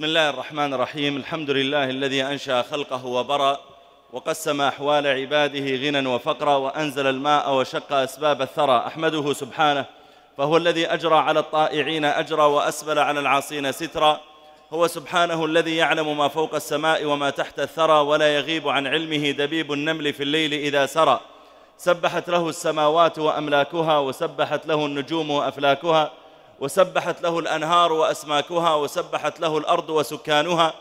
بسم الله الرحمن الرحيم الحمد لله الذي أنشأ خلقه وبرأ وقسم أحوال عباده غنى وفقرا وأنزل الماء وشق أسباب الثرى أحمده سبحانه فهو الذي أجرى على الطائعين أجرا وأسبل على العاصين سترا هو سبحانه الذي يعلم ما فوق السماء وما تحت الثرى ولا يغيب عن علمه دبيب النمل في الليل إذا سرى سبحت له السماوات وأملاكها وسبحت له النجوم وأفلاكها وسبحت له الأنهار وأسماكها وسبحت له الأرض وسكانها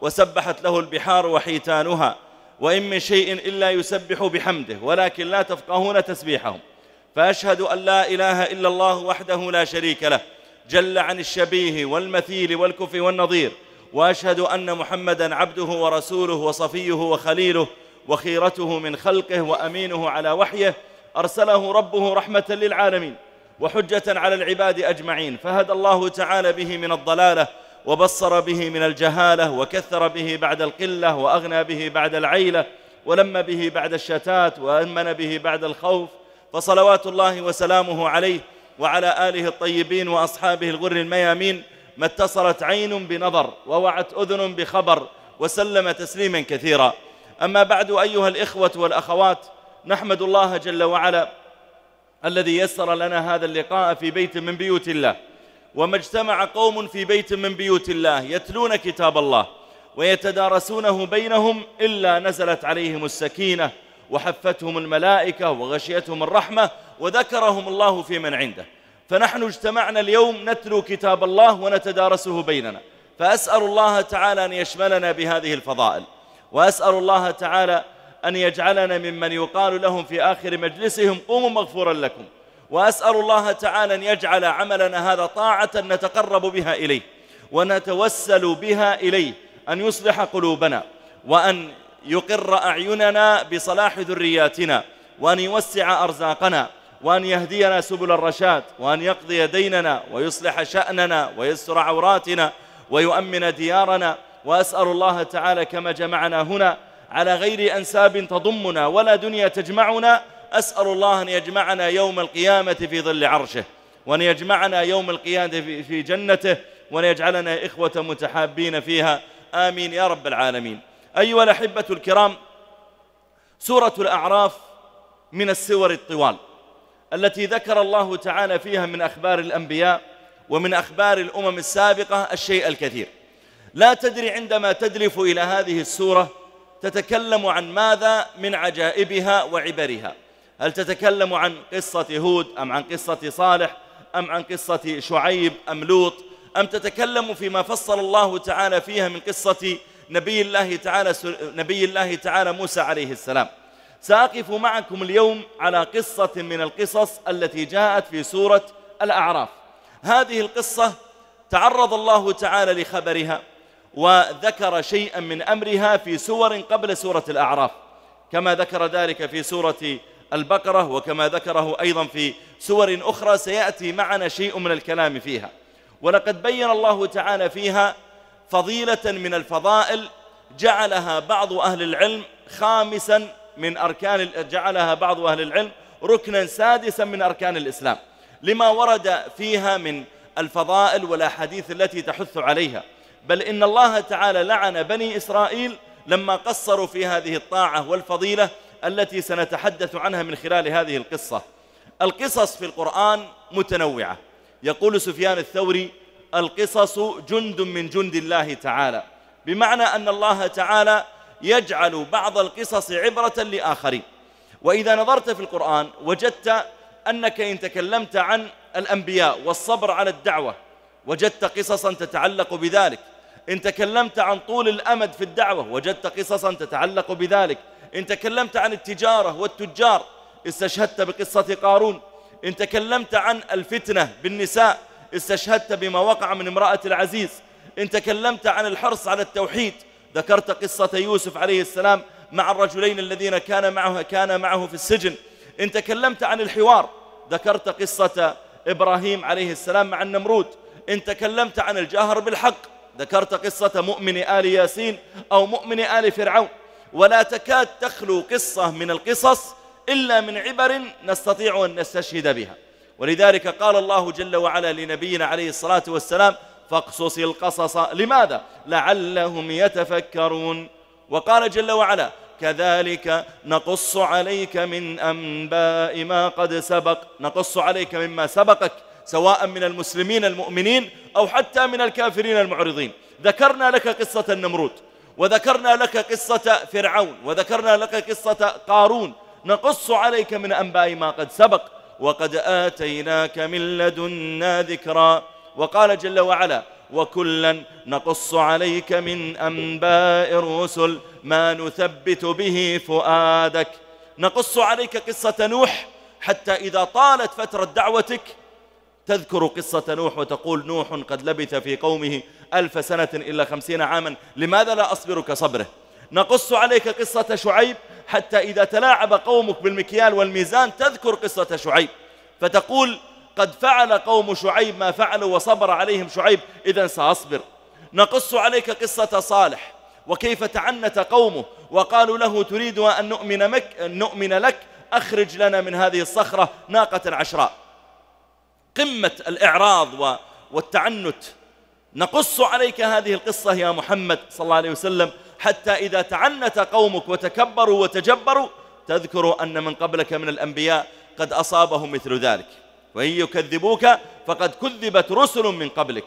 وسبحت له البحار وحيتانها وإن من شيء إلا يسبح بحمده ولكن لا تفقهون تسبيحهم فأشهد أن لا إله إلا الله وحده لا شريك له جل عن الشبيه والمثيل والكف والنظير وأشهد أن محمدا عبده ورسوله وصفيه وخليله وخيرته من خلقه وأمينه على وحيه أرسله ربه رحمة للعالمين وحجة على العباد أجمعين فهدى الله تعالى به من الضلالة وبصر به من الجهالة وكثر به بعد القلة وأغنى به بعد العيلة ولم به بعد الشتات وأمن به بعد الخوف فصلوات الله وسلامه عليه وعلى آله الطيبين وأصحابه الغر الميامين ما اتصلت عين بنظر ووعت أذن بخبر وسلم تسليما كثيرا أما بعد أيها الإخوة والأخوات نحمد الله جل وعلا الذي يسر لنا هذا اللقاء في بيت من بيوت الله وما اجتمع قوم في بيت من بيوت الله يتلون كتاب الله ويتدارسونه بينهم إلا نزلت عليهم السكينة وحفتهم الملائكة وغشيتهم الرحمة وذكرهم الله في من عنده فنحن اجتمعنا اليوم نتلو كتاب الله ونتدارسه بيننا فأسأل الله تعالى أن يشملنا بهذه الفضائل وأسأل الله تعالى أن يجعلنا ممن يقال لهم في آخر مجلسهم قوموا مغفورا لكم وأسأل الله تعالى أن يجعل عملنا هذا طاعة نتقرب بها إليه ونتوسل بها إليه أن يصلح قلوبنا وأن يقر أعيننا بصلاح ذرياتنا وأن يوسع أرزاقنا وأن يهدينا سبل الرشاد وأن يقضي ديننا ويصلح شأننا ويستر عوراتنا ويؤمن ديارنا وأسأل الله تعالى كما جمعنا هنا على غير أنساب تضمنا ولا دنيا تجمعنا أسأل الله أن يجمعنا يوم القيامة في ظل عرشه وأن يجمعنا يوم القيامة في جنته وأن يجعلنا إخوة متحابين فيها آمين يا رب العالمين أيها الأحبة الكرام سورة الأعراف من السور الطوال التي ذكر الله تعالى فيها من أخبار الأنبياء ومن أخبار الأمم السابقة الشيء الكثير لا تدري عندما تدلف إلى هذه السورة تتكلم عن ماذا من عجائبها وعبرها هل تتكلم عن قصة هود أم عن قصة صالح أم عن قصة شعيب أم لوط أم تتكلم فيما فصل الله تعالى فيها من قصة نبي الله تعالى نبي الله تعالى موسى عليه السلام سأقف معكم اليوم على قصة من القصص التي جاءت في سورة الأعراف هذه القصة تعرض الله تعالى لخبرها وذكر شيئا من أمرها في سور قبل سورة الأعراف كما ذكر ذلك في سورة البقرة وكما ذكره أيضا في سور أخرى سيأتي معنا شيء من الكلام فيها ولقد بين الله تعالى فيها فضيلة من الفضائل جعلها بعض أهل العلم خامسا من أركان جعلها بعض أهل العلم ركنا سادسا من أركان الإسلام لما ورد فيها من الفضائل والأحاديث التي تحث عليها بل إن الله تعالى لعن بني إسرائيل لما قصروا في هذه الطاعة والفضيلة التي سنتحدث عنها من خلال هذه القصة القصص في القرآن متنوعة يقول سفيان الثوري القصص جند من جند الله تعالى بمعنى أن الله تعالى يجعل بعض القصص عبرة لآخرين وإذا نظرت في القرآن وجدت أنك إن تكلمت عن الأنبياء والصبر على الدعوة وجدت قصصا تتعلق بذلك إن تكلمت عن طول الأمد في الدعوة وجدت قصصا تتعلق بذلك إن تكلمت عن التجارة والتجار استشهدت بقصة قارون إن تكلمت عن الفتنة بالنساء استشهدت بما وقع من امرأة العزيز إن تكلمت عن الحرص على التوحيد ذكرت قصة يوسف عليه السلام مع الرجلين الذين كان معه كان معه في السجن إن تكلمت عن الحوار ذكرت قصة إبراهيم عليه السلام مع النمرود إن تكلمت عن الجهر بالحق ذكرت قصة مؤمن آل ياسين أو مؤمن آل فرعون ولا تكاد تخلو قصة من القصص إلا من عبر نستطيع أن نستشهد بها ولذلك قال الله جل وعلا لنبينا عليه الصلاة والسلام فاقصص القصص لماذا؟ لعلهم يتفكرون وقال جل وعلا كذلك نقص عليك من أنباء ما قد سبق نقص عليك مما سبقك سواء من المسلمين المؤمنين أو حتى من الكافرين المعرضين ذكرنا لك قصة النمرود وذكرنا لك قصة فرعون وذكرنا لك قصة قارون نقص عليك من أنباء ما قد سبق وقد آتيناك من لدنا ذكرا وقال جل وعلا وكلا نقص عليك من أنباء الرسل ما نثبت به فؤادك نقص عليك قصة نوح حتى إذا طالت فترة دعوتك تذكر قصة نوح وتقول نوح قد لبث في قومه ألف سنة إلا خمسين عاما لماذا لا أصبرك صبره نقص عليك قصة شعيب حتى إذا تلاعب قومك بالمكيال والميزان تذكر قصة شعيب فتقول قد فعل قوم شعيب ما فعلوا وصبر عليهم شعيب إذا سأصبر نقص عليك قصة صالح وكيف تعنت قومه وقالوا له تريد أن نؤمن, مك نؤمن لك أخرج لنا من هذه الصخرة ناقة عشراء قمة الإعراض والتعنت نقص عليك هذه القصة يا محمد صلى الله عليه وسلم حتى إذا تعنت قومك وتكبروا وتجبروا تذكروا أن من قبلك من الأنبياء قد أصابهم مثل ذلك وإن يكذبوك فقد كذبت رسل من قبلك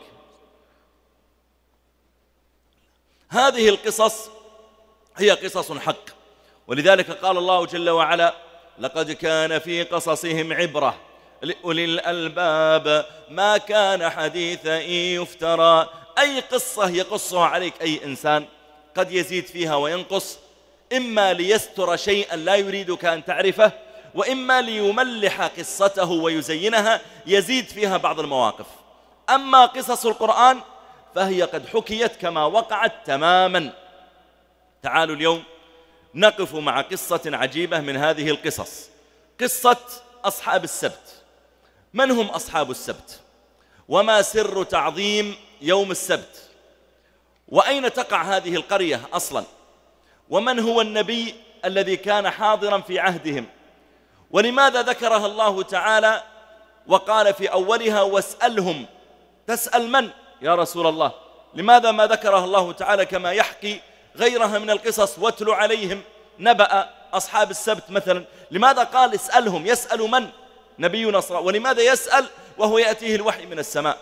هذه القصص هي قصص حق ولذلك قال الله جل وعلا لقد كان في قصصهم عبره لأولي الألباب ما كان حديثا يفترى أي قصة يقصها عليك أي إنسان قد يزيد فيها وينقص إما ليستر شيئا لا يريدك أن تعرفه وإما ليملح قصته ويزينها يزيد فيها بعض المواقف أما قصص القرآن فهي قد حكيت كما وقعت تماما تعالوا اليوم نقف مع قصة عجيبة من هذه القصص قصة أصحاب السبت من هم أصحاب السبت وما سر تعظيم يوم السبت وأين تقع هذه القرية أصلا ومن هو النبي الذي كان حاضرا في عهدهم ولماذا ذكرها الله تعالى وقال في أولها واسألهم تسأل من يا رسول الله لماذا ما ذكرها الله تعالى كما يحكي غيرها من القصص واتل عليهم نبأ أصحاب السبت مثلا لماذا قال اسألهم يسأل من نبي نصراني ولماذا يسأل وهو يأتيه الوحي من السماء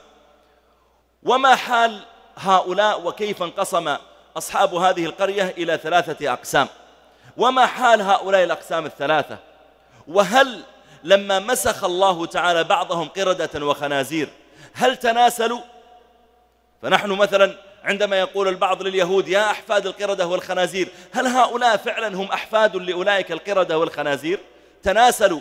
وما حال هؤلاء وكيف انقسم أصحاب هذه القرية إلى ثلاثة أقسام وما حال هؤلاء الأقسام الثلاثة وهل لما مسخ الله تعالى بعضهم قردة وخنازير هل تناسلوا فنحن مثلا عندما يقول البعض لليهود يا أحفاد القردة والخنازير هل هؤلاء فعلا هم أحفاد لأولئك القردة والخنازير تناسلوا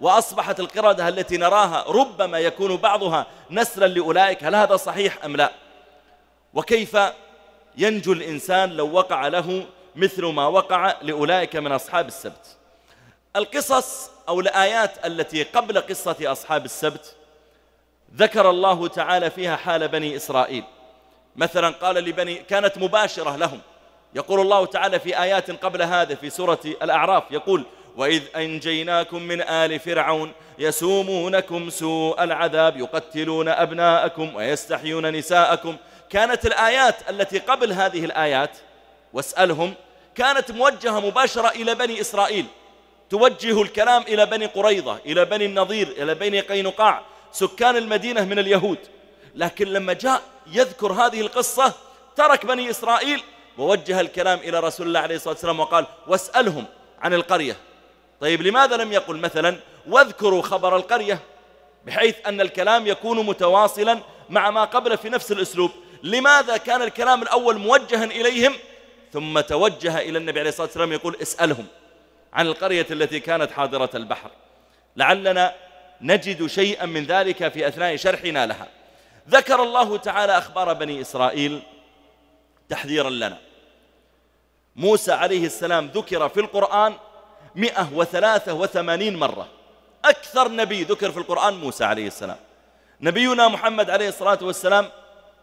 وأصبحت القردة التي نراها ربما يكون بعضها نسلا لأولئك هل هذا صحيح أم لا وكيف ينجو الإنسان لو وقع له مثل ما وقع لأولئك من أصحاب السبت القصص أو الآيات التي قبل قصة أصحاب السبت ذكر الله تعالى فيها حال بني إسرائيل مثلا قال لبني كانت مباشرة لهم يقول الله تعالى في آيات قبل هذا في سورة الأعراف يقول وإذ أنجيناكم من آل فرعون يسومونكم سوء العذاب يقتلون أبناءكم ويستحيون نساءكم كانت الآيات التي قبل هذه الآيات واسألهم كانت موجهة مباشرة إلى بني إسرائيل توجه الكلام إلى بني قريضة إلى بني النظير إلى بني قينقاع سكان المدينة من اليهود لكن لما جاء يذكر هذه القصة ترك بني إسرائيل ووجه الكلام إلى رسول الله عليه الصلاة والسلام وقال واسألهم عن القرية طيب لماذا لم يقل مثلا واذكروا خبر القرية بحيث أن الكلام يكون متواصلا مع ما قبله في نفس الأسلوب لماذا كان الكلام الأول موجها إليهم ثم توجه إلى النبي عليه الصلاة والسلام يقول اسألهم عن القرية التي كانت حاضرة البحر لعلنا نجد شيئا من ذلك في أثناء شرحنا لها ذكر الله تعالى أخبار بني إسرائيل تحذيرا لنا موسى عليه السلام ذكر في القرآن مئة وثلاثة وثمانين مرة أكثر نبي ذكر في القرآن موسى عليه السلام نبينا محمد عليه الصلاة والسلام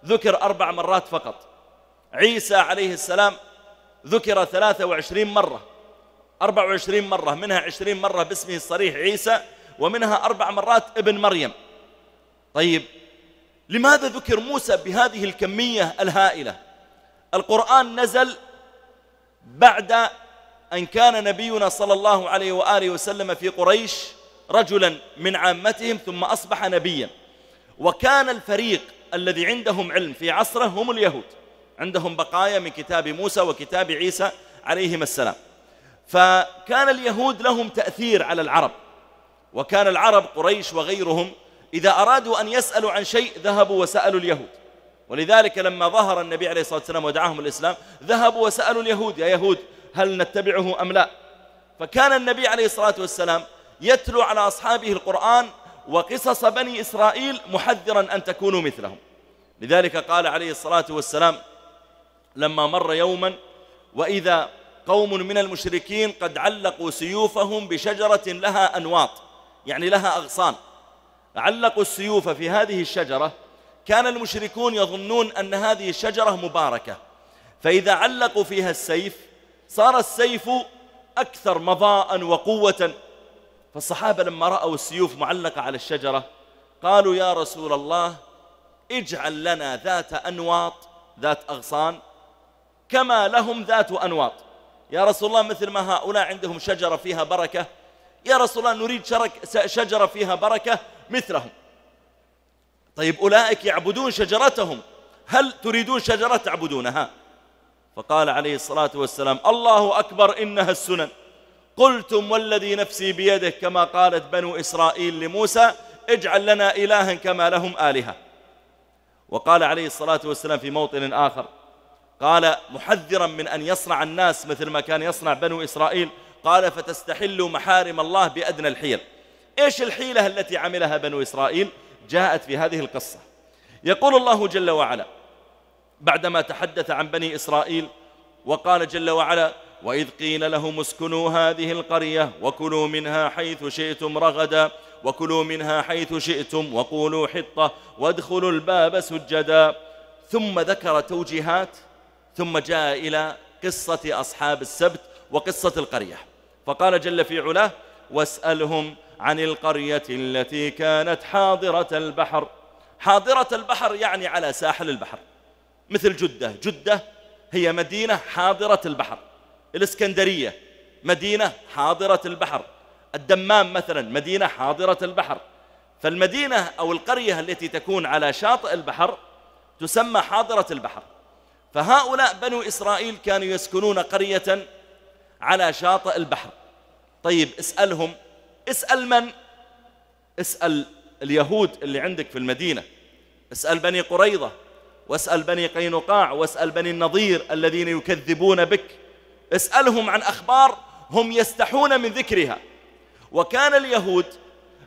ذكر أربع مرات فقط عيسى عليه السلام ذكر 23 مرة 24 مرة منها 20 مرة باسمه الصريح عيسى ومنها أربع مرات ابن مريم طيب لماذا ذكر موسى بهذه الكمية الهائلة القرآن نزل بعد أن كان نبينا صلى الله عليه وآله وسلم في قريش رجلا من عامتهم ثم أصبح نبيا وكان الفريق الذي عندهم علم في عصره هم اليهود عندهم بقايا من كتاب موسى وكتاب عيسى عليهما السلام فكان اليهود لهم تأثير على العرب وكان العرب قريش وغيرهم إذا أرادوا أن يسألوا عن شيء ذهبوا وسألوا اليهود ولذلك لما ظهر النبي عليه الصلاة والسلام ودعاهم الإسلام ذهبوا وسألوا اليهود يا يهود هل نتبعه أم لا فكان النبي عليه الصلاة والسلام يتلو على أصحابه القرآن وقصص بني إسرائيل محذرا أن تكونوا مثلهم لذلك قال عليه الصلاة والسلام لما مر يوما وإذا قوم من المشركين قد علقوا سيوفهم بشجرة لها أنواط يعني لها أغصان علقوا السيوف في هذه الشجرة كان المشركون يظنون أن هذه الشجرة مباركة فإذا علقوا فيها السيف صار السيف أكثر مضاء وقوة فالصحابة لما رأوا السيوف معلقة على الشجرة قالوا يا رسول الله اجعل لنا ذات أنواط ذات أغصان كما لهم ذات أنواط يا رسول الله مثل ما هؤلاء عندهم شجرة فيها بركة يا رسول الله نريد شرك شجرة فيها بركة مثلهم طيب أولئك يعبدون شجرتهم هل تريدون شجرة تعبدونها فقال عليه الصلاة والسلام الله أكبر إنها السنن قلتم والذي نفسي بيده كما قالت بنو إسرائيل لموسى اجعل لنا إلها كما لهم آلهة وقال عليه الصلاة والسلام في موطن آخر قال محذرا من أن يصنع الناس مثل ما كان يصنع بنو إسرائيل قال فتستحل محارم الله بأدنى الحيل إيش الحيلة التي عملها بنو إسرائيل جاءت في هذه القصة يقول الله جل وعلا بعدما تحدث عن بني إسرائيل وقال جل وعلا وإذ قيل لهم اسكنوا هذه القرية وكلوا منها حيث شئتم رغدا وكلوا منها حيث شئتم وقولوا حطة وادخلوا الباب سجدا ثم ذكر توجيهات ثم جاء إلى قصة أصحاب السبت وقصة القرية فقال جل في علاه واسألهم عن القرية التي كانت حاضرة البحر حاضرة البحر يعني على ساحل البحر مثل جدة جدة هي مدينة حاضرة البحر الإسكندرية مدينة حاضرة البحر الدمام مثلا مدينة حاضرة البحر فالمدينة أو القرية التي تكون على شاطئ البحر تسمى حاضرة البحر فهؤلاء بنو إسرائيل كانوا يسكنون قرية على شاطئ البحر طيب اسألهم اسأل من اسأل اليهود اللي عندك في المدينة اسأل بني قريضة واسأل بني قينقاع واسأل بني النظير الذين يكذبون بك اسألهم عن أخبار هم يستحون من ذكرها وكان اليهود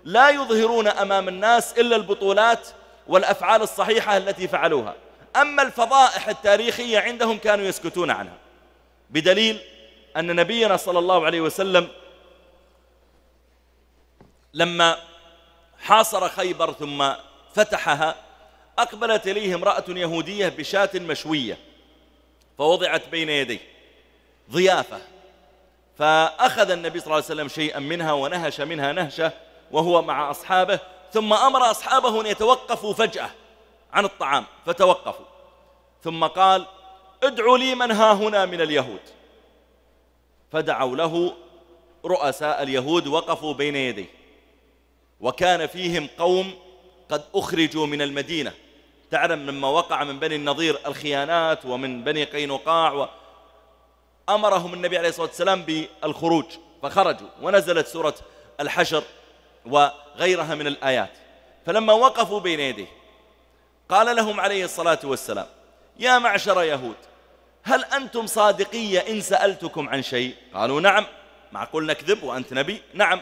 لا يظهرون أمام الناس إلا البطولات والأفعال الصحيحة التي فعلوها أما الفضائح التاريخية عندهم كانوا يسكتون عنها بدليل أن نبينا صلى الله عليه وسلم لما حاصر خيبر ثم فتحها أقبلت إليه امرأة يهودية بشاة مشوية فوضعت بين يديه ضيافة فأخذ النبي صلى الله عليه وسلم شيئا منها ونهش منها نهشة وهو مع أصحابه ثم أمر أصحابه أن يتوقفوا فجأة عن الطعام فتوقفوا ثم قال ادعوا لي من ها هنا من اليهود فدعوا له رؤساء اليهود وقفوا بين يديه وكان فيهم قوم قد أخرجوا من المدينة تعلم مما وقع من بني النظير الخيانات ومن بني قينقاع و... أمرهم النبي عليه الصلاة والسلام بالخروج فخرجوا ونزلت سورة الحشر وغيرها من الآيات فلما وقفوا بين يديه قال لهم عليه الصلاة والسلام يا معشر يهود هل أنتم صادقية إن سألتكم عن شيء قالوا نعم معقول نكذب وأنت نبي نعم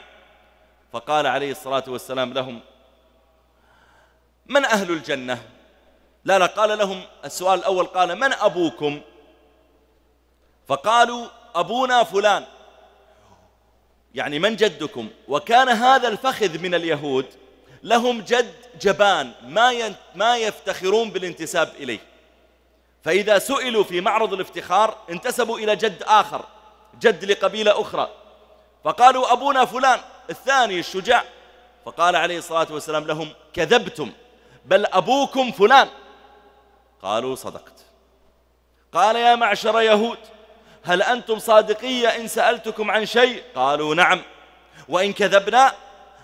فقال عليه الصلاة والسلام لهم من أهل الجنة لا لا قال لهم السؤال الأول قال من أبوكم فقالوا أبونا فلان يعني من جدكم وكان هذا الفخذ من اليهود لهم جد جبان ما ما يفتخرون بالانتساب إليه فإذا سئلوا في معرض الافتخار انتسبوا إلى جد آخر جد لقبيلة أخرى فقالوا أبونا فلان الثاني الشجاع فقال عليه الصلاة والسلام لهم كذبتم بل أبوكم فلان قالوا صدقت قال يا معشر يهود هل أنتم صادقية إن سألتكم عن شيء قالوا نعم وإن كذبنا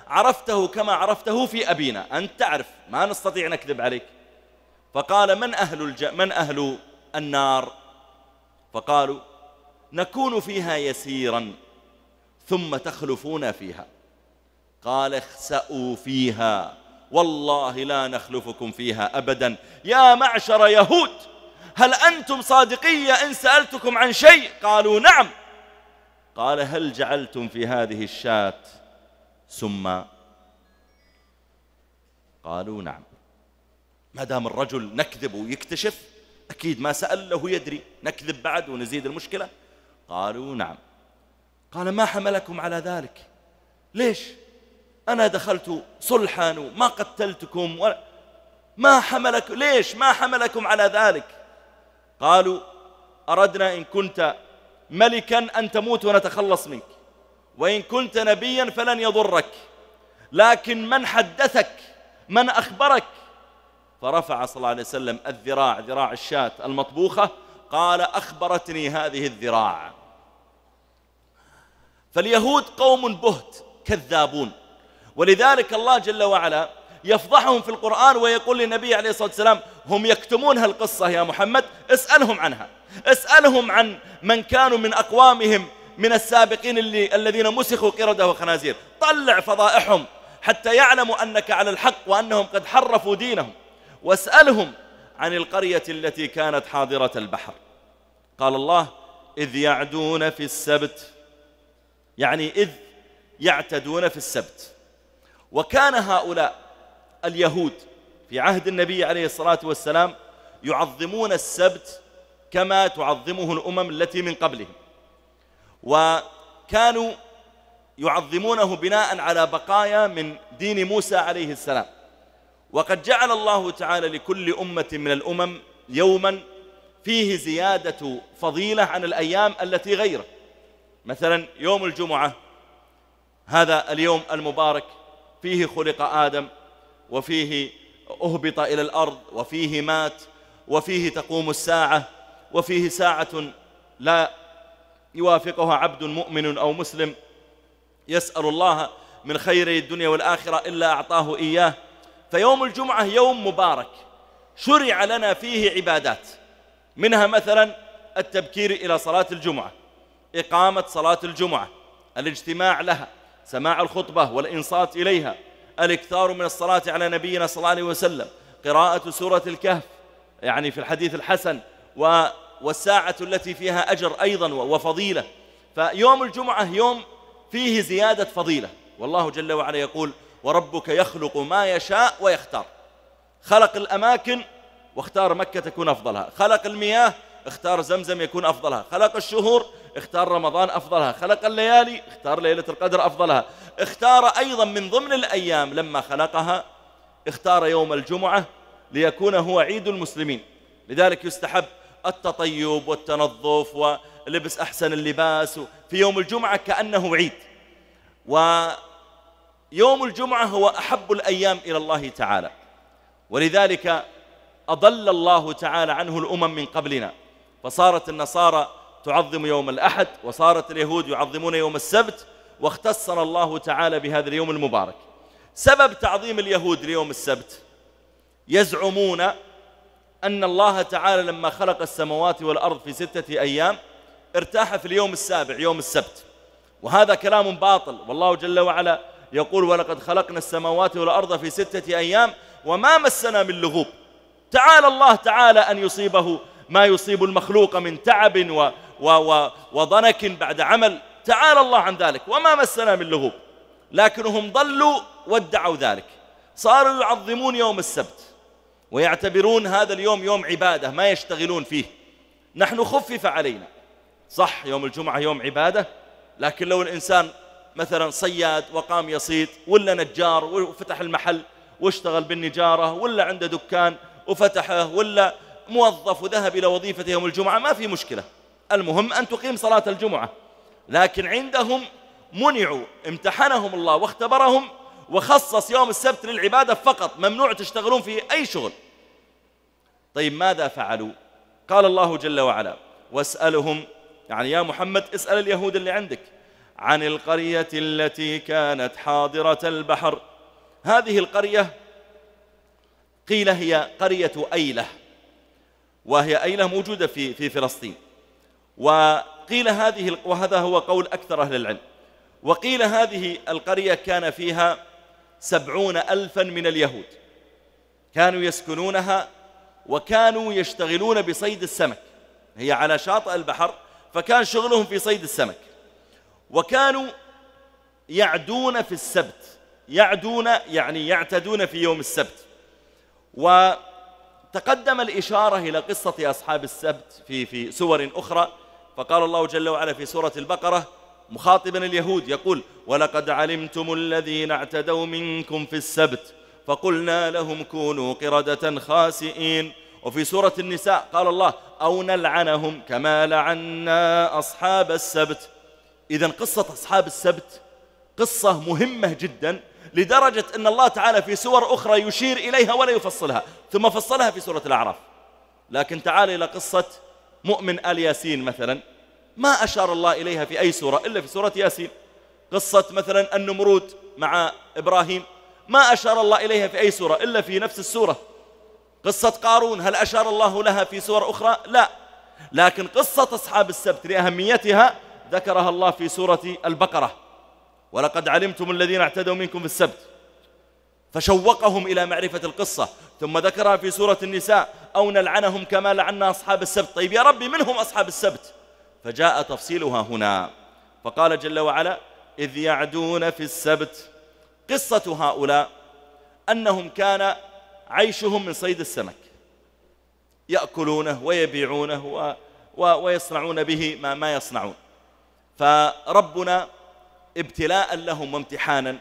عرفته كما عرفته في أبينا أنت تعرف ما نستطيع نكذب عليك فقال من أهل, الج... من أهل النار فقالوا نكون فيها يسيرا ثم تخلفون فيها قال اخسأوا فيها والله لا نخلفكم فيها أبدا يا معشر يهود هل أنتم صادقية إن سألتكم عن شيء قالوا نعم قال هل جعلتم في هذه الشاة سما قالوا نعم ما دام الرجل نكذب ويكتشف أكيد ما سأل له يدري نكذب بعد ونزيد المشكلة قالوا نعم قال ما حملكم على ذلك ليش أنا دخلت صلحا وما قتلتكم ما حملك ليش ما حملكم على ذلك قالوا أردنا إن كنت ملكا أن تموت ونتخلص منك وإن كنت نبيا فلن يضرك لكن من حدثك من أخبرك فرفع صلى الله عليه وسلم الذراع ذراع الشاة المطبوخة قال أخبرتني هذه الذراع فاليهود قوم بهت كذابون ولذلك الله جل وعلا يفضحهم في القرآن ويقول للنبي عليه الصلاة والسلام هم يكتمون هالقصة يا محمد اسألهم عنها اسألهم عن من كانوا من أقوامهم من السابقين اللي الذين مسخوا قردة وخنازير طلع فضائحهم حتى يعلموا أنك على الحق وأنهم قد حرفوا دينهم واسألهم عن القرية التي كانت حاضرة البحر قال الله إذ يعدون في السبت يعني إذ يعتدون في السبت وكان هؤلاء اليهود في عهد النبي عليه الصلاة والسلام يعظمون السبت كما تعظمه الأمم التي من قبلهم وكانوا يعظمونه بناء على بقايا من دين موسى عليه السلام وقد جعل الله تعالى لكل أمة من الأمم يوما فيه زيادة فضيلة عن الأيام التي غيره مثلا يوم الجمعة هذا اليوم المبارك فيه خلق آدم وفيه أهبط إلى الأرض وفيه مات وفيه تقوم الساعة وفيه ساعة لا يوافقها عبد مؤمن أو مسلم يسأل الله من خير الدنيا والآخرة إلا أعطاه إياه فيوم الجمعة يوم مبارك شرع لنا فيه عبادات منها مثلا التبكير إلى صلاة الجمعة إقامة صلاة الجمعة الاجتماع لها سماع الخطبة والإنصات إليها الاكثار من الصلاة على نبينا صلى الله عليه وسلم قراءة سورة الكهف يعني في الحديث الحسن و والساعة التي فيها أجر أيضا وفضيلة فيوم الجمعة يوم فيه زيادة فضيلة والله جل وعلا يقول وربك يخلق ما يشاء ويختار خلق الأماكن واختار مكة تكون أفضلها خلق المياه اختار زمزم يكون أفضلها خلق الشهور اختار رمضان أفضلها خلق الليالي اختار ليلة القدر أفضلها اختار أيضا من ضمن الأيام لما خلقها اختار يوم الجمعة ليكون هو عيد المسلمين لذلك يستحب التطيب والتنظف ولبس أحسن اللباس في يوم الجمعة كأنه عيد ويوم الجمعة هو أحب الأيام إلى الله تعالى ولذلك أضل الله تعالى عنه الأمم من قبلنا فصارت النصارى تعظم يوم الأحد وصارت اليهود يعظمون يوم السبت واختصنا الله تعالى بهذا اليوم المبارك سبب تعظيم اليهود ليوم السبت يزعمون أن الله تعالى لما خلق السماوات والأرض في ستة أيام ارتاح في اليوم السابع يوم السبت وهذا كلام باطل والله جل وعلا يقول ولقد خلقنا السماوات والأرض في ستة أيام وما مسنا من لغوب تعالى الله تعالى أن يصيبه ما يصيب المخلوق من تعب و و و وضنك بعد عمل تعالى الله عن ذلك وما مسنا من لغوب لكنهم ضلوا وادعوا ذلك صاروا يعظمون يوم السبت ويعتبرون هذا اليوم يوم عبادة ما يشتغلون فيه نحن خفف علينا صح يوم الجمعة يوم عبادة لكن لو الإنسان مثلا صياد وقام يصيد ولا نجار وفتح المحل واشتغل بالنجارة ولا عنده دكان وفتحه ولا موظف وذهب إلى وظيفته يوم الجمعة ما في مشكلة المهم أن تقيم صلاة الجمعة لكن عندهم منعوا امتحنهم الله واختبرهم وخصص يوم السبت للعبادة فقط ممنوع تشتغلون في أي شغل طيب ماذا فعلوا قال الله جل وعلا واسألهم يعني يا محمد اسأل اليهود اللي عندك عن القرية التي كانت حاضرة البحر هذه القرية قيل هي قرية أيله وهي أيلة موجودة في في فلسطين وقيل هذه وهذا هو قول أكثر أهل العلم وقيل هذه القرية كان فيها سبعون ألفا من اليهود كانوا يسكنونها وكانوا يشتغلون بصيد السمك هي على شاطئ البحر فكان شغلهم في صيد السمك وكانوا يعدون في السبت يعدون يعني يعتدون في يوم السبت وكانوا تقدم الإشارة إلى قصة أصحاب السبت في في سور أخرى فقال الله جل وعلا في سورة البقرة مخاطبا اليهود يقول ولقد علمتم الذين اعتدوا منكم في السبت فقلنا لهم كونوا قردة خاسئين وفي سورة النساء قال الله أو نلعنهم كما لعنا أصحاب السبت إذا قصة أصحاب السبت قصة مهمة جدا لدرجة أن الله تعالى في سور أخرى يشير إليها ولا يفصلها ثم فصلها في سورة الأعراف لكن تعال إلى قصة مؤمن آل ياسين مثلا ما أشار الله إليها في أي سورة إلا في سورة ياسين قصة مثلا النمرود مع إبراهيم ما أشار الله إليها في أي سورة إلا في نفس السورة قصة قارون هل أشار الله لها في سور أخرى؟ لا لكن قصة أصحاب السبت لأهميتها ذكرها الله في سورة البقرة ولقد علمتم الذين اعتدوا منكم في السبت فشوقهم إلى معرفة القصة ثم ذكرها في سورة النساء أو نلعنهم كما لعنا أصحاب السبت طيب يا ربي من هم أصحاب السبت فجاء تفصيلها هنا فقال جل وعلا إذ يعدون في السبت قصة هؤلاء أنهم كان عيشهم من صيد السمك يأكلونه ويبيعونه و... و... ويصنعون به ما, ما يصنعون فربنا ابتلاء لهم وامتحانا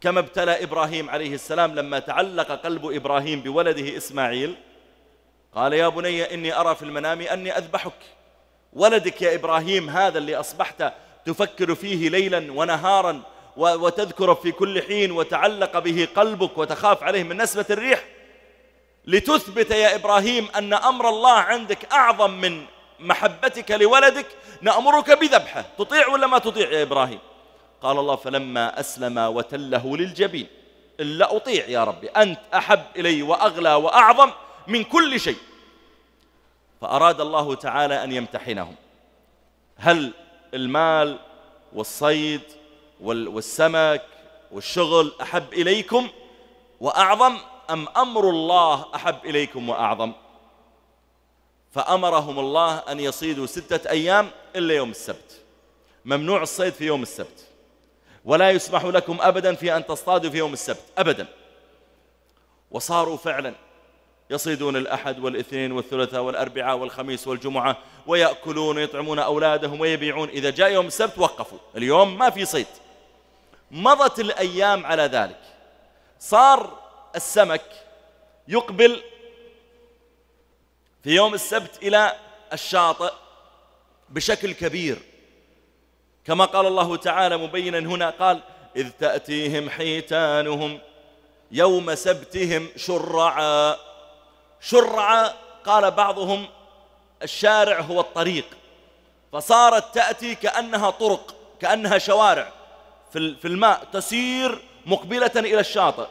كما ابتلى إبراهيم عليه السلام لما تعلق قلب إبراهيم بولده إسماعيل قال يا بني إني أرى في المنام أني أذبحك ولدك يا إبراهيم هذا اللي أصبحت تفكر فيه ليلا ونهارا وتذكر في كل حين وتعلق به قلبك وتخاف عليه من نسبة الريح لتثبت يا إبراهيم أن أمر الله عندك أعظم من محبتك لولدك نأمرك بذبحه تطيع ولا ما تطيع يا إبراهيم قال الله فلما أسلم وتله للجبين إلا أطيع يا ربي أنت أحب إلي وأغلى وأعظم من كل شيء فأراد الله تعالى أن يمتحنهم هل المال والصيد والسمك والشغل أحب إليكم وأعظم أم أمر الله أحب إليكم وأعظم فأمرهم الله أن يصيدوا ستة أيام إلا يوم السبت ممنوع الصيد في يوم السبت ولا يسمح لكم أبدا في أن تصطادوا في يوم السبت أبدا وصاروا فعلا يصيدون الأحد والاثنين والثلاثاء والأربعاء والخميس والجمعة ويأكلون ويطعمون أولادهم ويبيعون إذا جاء يوم السبت وقفوا اليوم ما في صيد مضت الأيام على ذلك صار السمك يقبل في يوم السبت إلى الشاطئ بشكل كبير كما قال الله تعالى مبينا هنا قال إذ تأتيهم حيتانهم يوم سبتهم شرعا شرعا قال بعضهم الشارع هو الطريق فصارت تأتي كأنها طرق كأنها شوارع في الماء تسير مقبلة إلى الشاطئ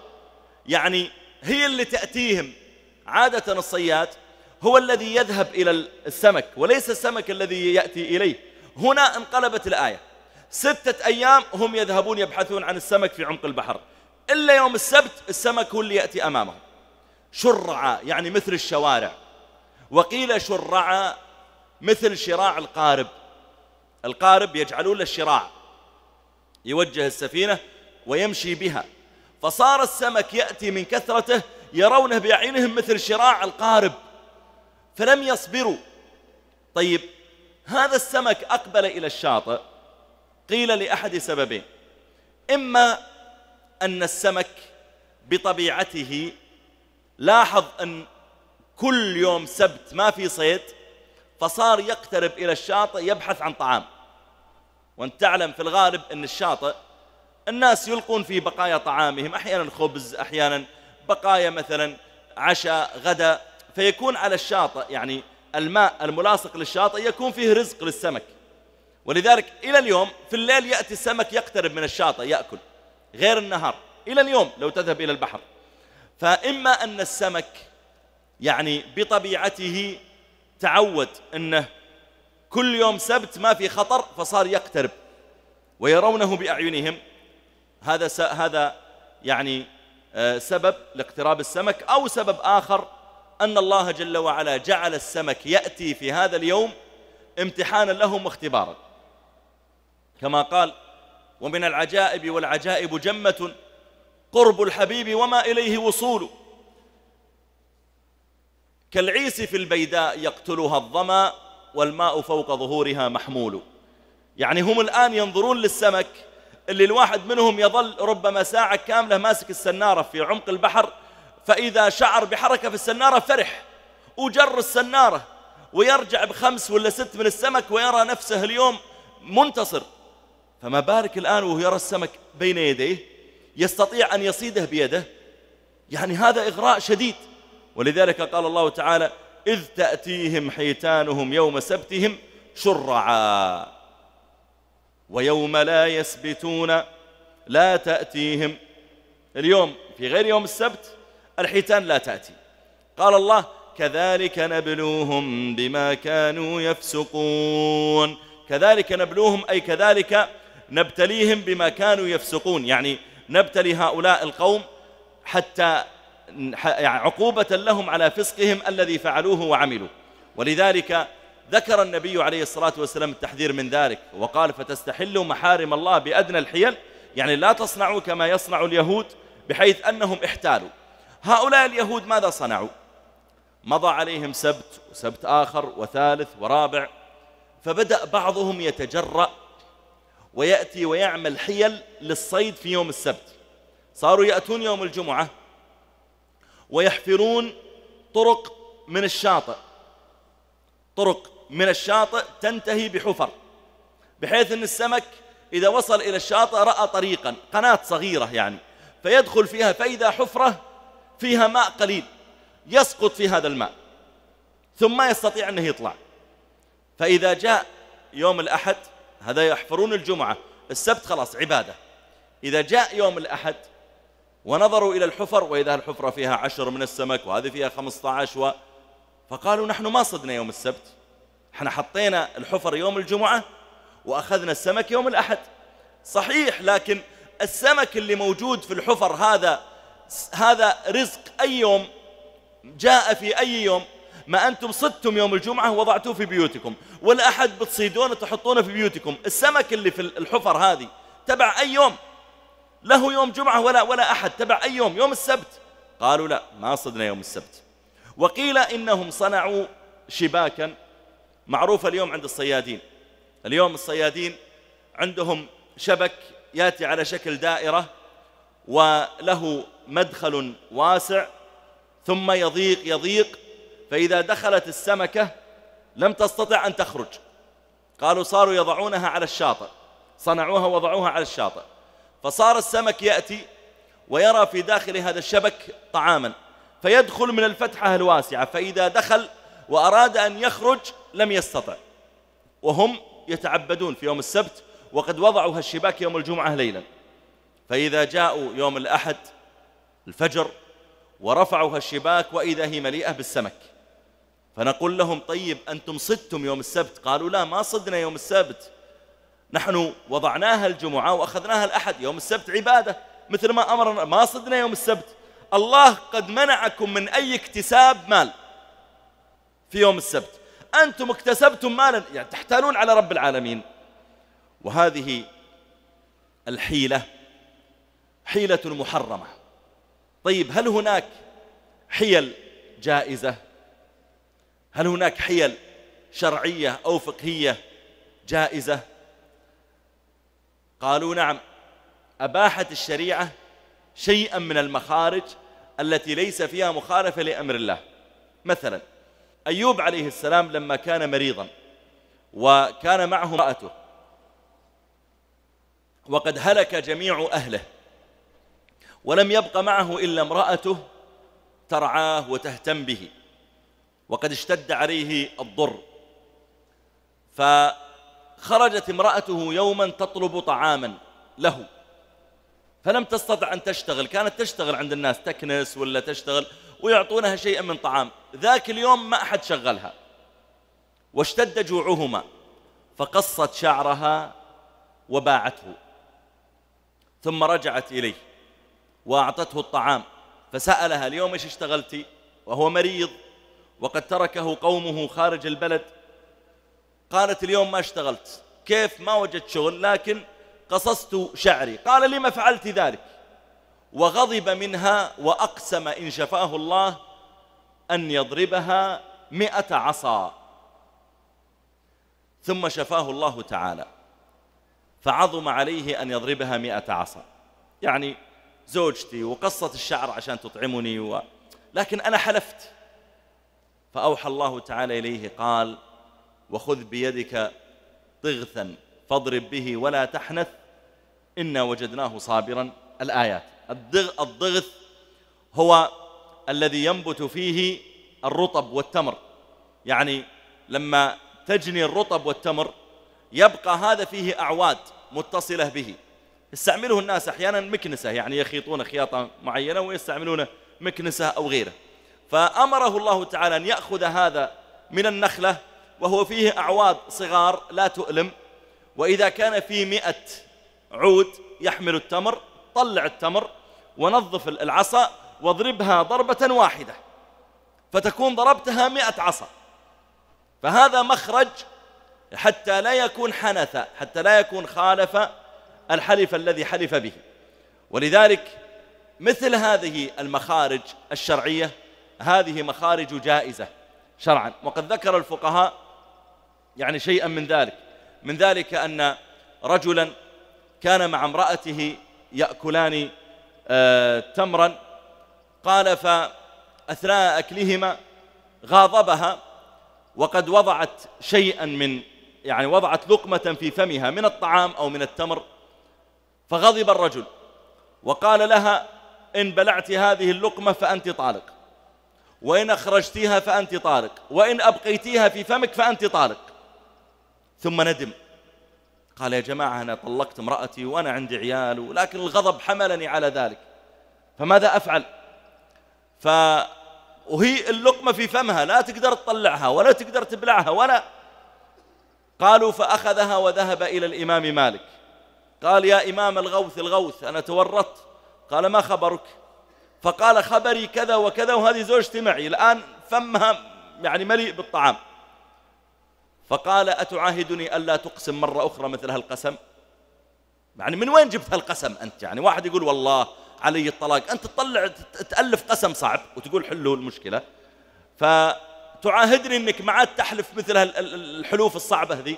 يعني هي اللي تأتيهم عادة الصياد هو الذي يذهب إلى السمك وليس السمك الذي يأتي إليه هنا انقلبت الآية ستة أيام هم يذهبون يبحثون عن السمك في عمق البحر إلا يوم السبت السمك هو اللي يأتي أمامهم شرع يعني مثل الشوارع وقيل شرع مثل شراع القارب القارب يجعلون له الشراع يوجه السفينة ويمشي بها فصار السمك يأتي من كثرته يرونه بأعينهم مثل شراع القارب فلم يصبروا طيب هذا السمك أقبل إلى الشاطئ قيل لأحد سببين إما أن السمك بطبيعته لاحظ أن كل يوم سبت ما في صيد فصار يقترب إلى الشاطئ يبحث عن طعام وأنت تعلم في الغالب أن الشاطئ الناس يلقون في بقايا طعامهم أحيانا خبز أحيانا بقايا مثلا عشاء غداء فيكون على الشاطئ يعني الماء الملاصق للشاطئ يكون فيه رزق للسمك ولذلك إلى اليوم في الليل يأتي السمك يقترب من الشاطئ يأكل غير النهار إلى اليوم لو تذهب إلى البحر فإما أن السمك يعني بطبيعته تعود أنه كل يوم سبت ما في خطر فصار يقترب ويرونه بأعينهم هذا هذا يعني آه، سبب لاقتراب السمك أو سبب آخر أن الله جل وعلا جعل السمك يأتي في هذا اليوم امتحانا لهم واختبارا كما قال ومن العجائب والعجائب جمة قرب الحبيب وما إليه وصول كالعيس في البيداء يقتلها الظما والماء فوق ظهورها محمول يعني هم الآن ينظرون للسمك اللي الواحد منهم يظل ربما ساعة كاملة ماسك السنارة في عمق البحر فإذا شعر بحركة في السنارة فرح وجر السنارة ويرجع بخمس ولا ست من السمك ويرى نفسه اليوم منتصر فما بالك الآن وهو يرى السمك بين يديه يستطيع أن يصيده بيده يعني هذا إغراء شديد ولذلك قال الله تعالى إذ تأتيهم حيتانهم يوم سبتهم شرعا ويوم لا يسبتون لا تأتيهم اليوم في غير يوم السبت الحيتان لا تأتي قال الله كذلك نبلوهم بما كانوا يفسقون كذلك نبلوهم أي كذلك نبتليهم بما كانوا يفسقون يعني نبتلي هؤلاء القوم حتى يعني عقوبة لهم على فسقهم الذي فعلوه وعملوا ولذلك ذكر النبي عليه الصلاة والسلام التحذير من ذلك وقال فتستحلوا محارم الله بأدنى الحيل يعني لا تصنعوا كما يصنع اليهود بحيث أنهم احتالوا هؤلاء اليهود ماذا صنعوا مضى عليهم سبت وسبت آخر وثالث ورابع فبدأ بعضهم يتجرأ ويأتي ويعمل حيل للصيد في يوم السبت صاروا يأتون يوم الجمعة ويحفرون طرق من الشاطئ طرق من الشاطئ تنتهي بحفر بحيث أن السمك إذا وصل إلى الشاطئ رأى طريقا قناة صغيرة يعني فيدخل فيها فإذا حفرة فيها ماء قليل يسقط في هذا الماء ثم يستطيع أنه يطلع فإذا جاء يوم الأحد هذا يحفرون الجمعة السبت خلاص عبادة إذا جاء يوم الأحد ونظروا إلى الحفر وإذا الحفرة فيها عشر من السمك وهذه فيها خمسة عشر و... فقالوا نحن ما صدنا يوم السبت احنا حطينا الحفر يوم الجمعة وأخذنا السمك يوم الأحد صحيح لكن السمك اللي موجود في الحفر هذا هذا رزق أي يوم جاء في أي يوم ما أنتم صدتم يوم الجمعة وضعتوه في بيوتكم والأحد بتصيدونه تحطونه في بيوتكم السمك اللي في الحفر هذه تبع أي يوم له يوم جمعة ولا ولا أحد تبع أي يوم يوم السبت قالوا لا ما صدنا يوم السبت وقيل إنهم صنعوا شباكا معروفة اليوم عند الصيادين اليوم الصيادين عندهم شبك ياتي على شكل دائرة وله مدخل واسع ثم يضيق يضيق فإذا دخلت السمكة لم تستطع أن تخرج قالوا صاروا يضعونها على الشاطئ صنعوها وضعوها على الشاطئ فصار السمك يأتي ويرى في داخل هذا الشبك طعاما فيدخل من الفتحة الواسعة فإذا دخل وأراد أن يخرج لم يستطع وهم يتعبدون في يوم السبت وقد وضعوا هالشباك يوم الجمعة ليلاً فإذا جاءوا يوم الأحد الفجر ورفعوا هالشباك وإذا هي مليئة بالسمك فنقول لهم طيب أنتم صدتم يوم السبت قالوا لا ما صدنا يوم السبت نحن وضعناها الجمعة وأخذناها الأحد يوم السبت عبادة مثل ما أمرنا ما صدنا يوم السبت الله قد منعكم من أي اكتساب مال في يوم السبت أنتم اكتسبتم مالا يعني تحتالون على رب العالمين وهذه الحيلة حيلة محرمة طيب هل هناك حيل جائزة هل هناك حيل شرعية أو فقهية جائزة قالوا نعم أباحت الشريعة شيئا من المخارج التي ليس فيها مخالفة لأمر الله مثلا أيوب عليه السلام لما كان مريضا وكان معه امرأته وقد هلك جميع أهله ولم يبق معه إلا امرأته ترعاه وتهتم به وقد اشتد عليه الضر فخرجت امرأته يوما تطلب طعاما له فلم تستطع أن تشتغل كانت تشتغل عند الناس تكنس ولا تشتغل ويعطونها شيئا من طعام ذاك اليوم ما أحد شغلها واشتد جوعهما فقصت شعرها وباعته ثم رجعت إليه وأعطته الطعام فسألها اليوم إيش اشتغلتي وهو مريض وقد تركه قومه خارج البلد قالت اليوم ما اشتغلت كيف ما وجدت شغل لكن قصصت شعري قال لما فعلت ذلك وغضب منها وأقسم إن شفاه الله أن يضربها مئة عصا ثم شفاه الله تعالى فعظم عليه أن يضربها مئة عصا يعني زوجتي وقصت الشعر عشان تطعمني و... لكن أنا حلفت فأوحى الله تعالى إليه قال وخذ بيدك طغثا فاضرب به ولا تحنث إنا وجدناه صابرا الآيات الضغ... الضغث هو الذي ينبت فيه الرطب والتمر يعني لما تجني الرطب والتمر يبقى هذا فيه أعواد متصلة به يستعمله الناس أحيانا مكنسة يعني يخيطون خياطة معينة ويستعملون مكنسة أو غيره فأمره الله تعالى أن يأخذ هذا من النخلة وهو فيه اعواد صغار لا تؤلم وإذا كان في مئة عود يحمل التمر طلع التمر ونظف العصا واضربها ضربة واحدة فتكون ضربتها مئة عصا فهذا مخرج حتى لا يكون حنث حتى لا يكون خالف الحلف الذي حلف به ولذلك مثل هذه المخارج الشرعية هذه مخارج جائزة شرعا وقد ذكر الفقهاء يعني شيئا من ذلك من ذلك أن رجلا كان مع امرأته يأكلان آه، تمرا قال فأثناء أكلهما غاضبها وقد وضعت شيئا من يعني وضعت لقمة في فمها من الطعام أو من التمر فغضب الرجل وقال لها إن بلعت هذه اللقمة فأنت طالق وإن أخرجتيها فأنت طالق وإن أبقيتيها في فمك فأنت طالق ثم ندم قال يا جماعة أنا طلقت امرأتي وأنا عندي عيال ولكن الغضب حملني على ذلك فماذا أفعل ف وهي اللقمة في فمها لا تقدر تطلعها ولا تقدر تبلعها ولا قالوا فأخذها وذهب إلى الإمام مالك قال يا إمام الغوث الغوث أنا تورطت قال ما خبرك فقال خبري كذا وكذا وهذه زوجتي معي الآن فمها يعني مليء بالطعام فقال أتعاهدني ألا تقسم مرة أخرى مثل هالقسم يعني من وين جبت هالقسم أنت يعني واحد يقول والله علي الطلاق أنت تطلع تألف قسم صعب وتقول حلوا المشكلة فتعاهدني أنك ما عاد تحلف مثل الحلوف الصعبة هذه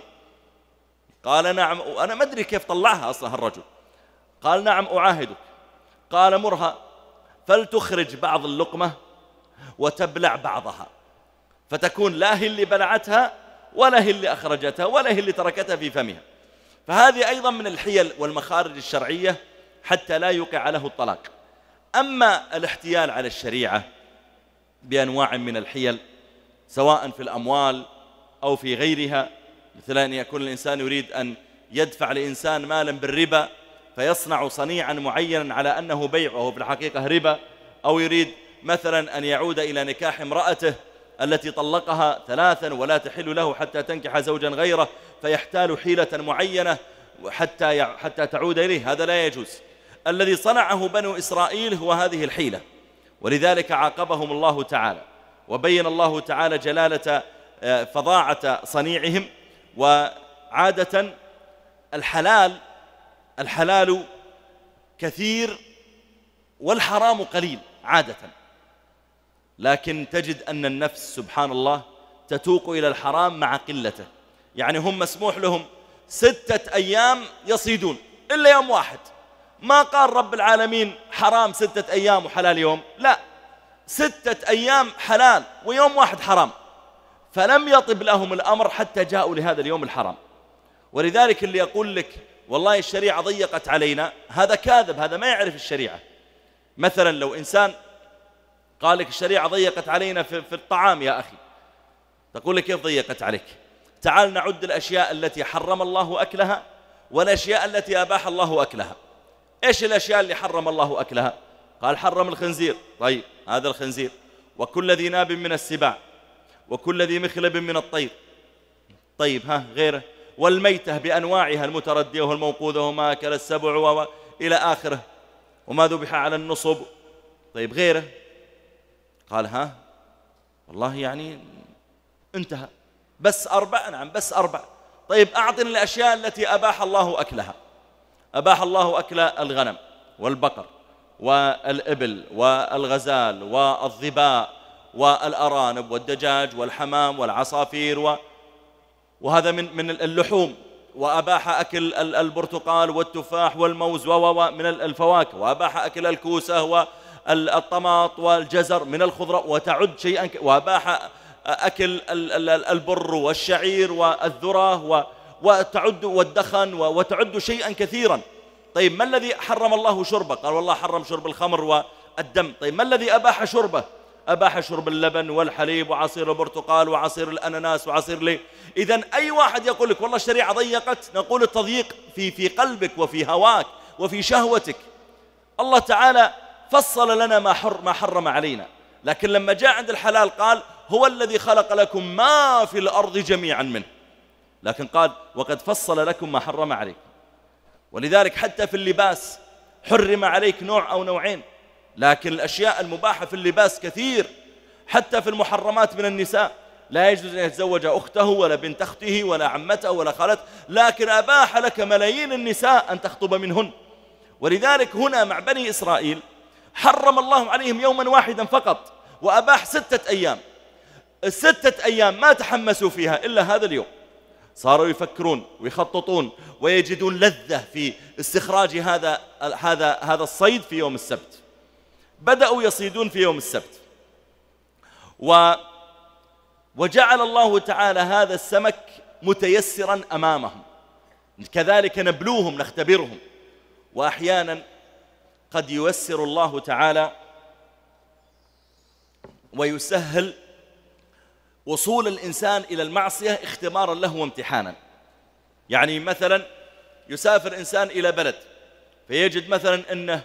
قال نعم وأنا ما أدري كيف طلعها أصلا هالرجل قال نعم أعاهدك قال مرها فلتخرج بعض اللقمة وتبلع بعضها فتكون لا هي اللي بلعتها ولا هي اللي أخرجتها ولا هي اللي تركتها في فمها فهذه أيضا من الحيل والمخارج الشرعية حتى لا يقع له الطلاق أما الاحتيال على الشريعة بأنواع من الحيل سواء في الأموال أو في غيرها مثل أن يكون الإنسان يريد أن يدفع لإنسان مالا بالربا فيصنع صنيعا معينا على أنه بيع وهو في الحقيقة ربا أو يريد مثلا أن يعود إلى نكاح امرأته التي طلقها ثلاثا ولا تحل له حتى تنكح زوجا غيره فيحتال حيلة معينة حتى حتى تعود إليه هذا لا يجوز الذي صنعه بنو إسرائيل هو هذه الحيلة ولذلك عاقبهم الله تعالى وبين الله تعالى جلالة آه، فظاعة صنيعهم وعادة الحلال الحلال كثير والحرام قليل عادة لكن تجد أن النفس سبحان الله تتوق إلى الحرام مع قلته يعني هم مسموح لهم ستة أيام يصيدون إلا يوم واحد ما قال رب العالمين حرام ستة أيام وحلال يوم لا ستة أيام حلال ويوم واحد حرام فلم يطب لهم الأمر حتى جاءوا لهذا اليوم الحرام ولذلك اللي يقول لك والله الشريعة ضيقت علينا هذا كاذب هذا ما يعرف الشريعة مثلا لو إنسان قال لك الشريعة ضيقت علينا في, في الطعام يا أخي تقول لك كيف ضيقت عليك تعال نعد الأشياء التي حرم الله أكلها والأشياء التي أباح الله أكلها إيش الأشياء اللي حرم الله أكلها قال حرم الخنزير طيب هذا الخنزير وكل ذي ناب من السباع وكل ذي مخلب من الطير طيب ها غيره والميتة بأنواعها المتردية والموقوذة وما أكل السبع و... إلى آخره وما ذبح على النصب طيب غيره قال ها والله يعني انتهى بس أربع نعم بس أربع طيب أعطني الأشياء التي أباح الله أكلها أباح الله أكل الغنم والبقر والإبل والغزال والظباء والأرانب والدجاج والحمام والعصافير و وهذا من من اللحوم وأباح أكل البرتقال والتفاح والموز و و... من الفواكه وأباح أكل الكوسة والطماط والجزر من الخضرة وتعد شيئا وأباح أكل البر والشعير والذرة وتعد والدخن وتعد شيئا كثيرا طيب ما الذي حرم الله شربه قال والله حرم شرب الخمر والدم طيب ما الذي أباح شربه أباح شرب اللبن والحليب وعصير البرتقال وعصير الأناناس وعصير لي إذا أي واحد يقول لك والله الشريعة ضيقت نقول التضييق في في قلبك وفي هواك وفي شهوتك الله تعالى فصل لنا ما حر ما حرم علينا لكن لما جاء عند الحلال قال هو الذي خلق لكم ما في الأرض جميعا منه لكن قال وقد فصل لكم ما حرم عليكم ولذلك حتى في اللباس حرم عليك نوع أو نوعين لكن الأشياء المباحة في اللباس كثير حتى في المحرمات من النساء لا يجوز أن يتزوج أخته ولا بنت أخته ولا عمته ولا خالته لكن أباح لك ملايين النساء أن تخطب منهن ولذلك هنا مع بني إسرائيل حرم الله عليهم يوما واحدا فقط وأباح ستة أيام الستة أيام ما تحمسوا فيها إلا هذا اليوم صاروا يفكرون ويخططون ويجدون لذة في استخراج هذا هذا هذا الصيد في يوم السبت بدأوا يصيدون في يوم السبت و وجعل الله تعالى هذا السمك متيسرا أمامهم كذلك نبلوهم نختبرهم وأحيانا قد ييسر الله تعالى ويسهل وصول الإنسان إلى المعصية اختبارا له وامتحانا يعني مثلا يسافر إنسان إلى بلد فيجد مثلا أنه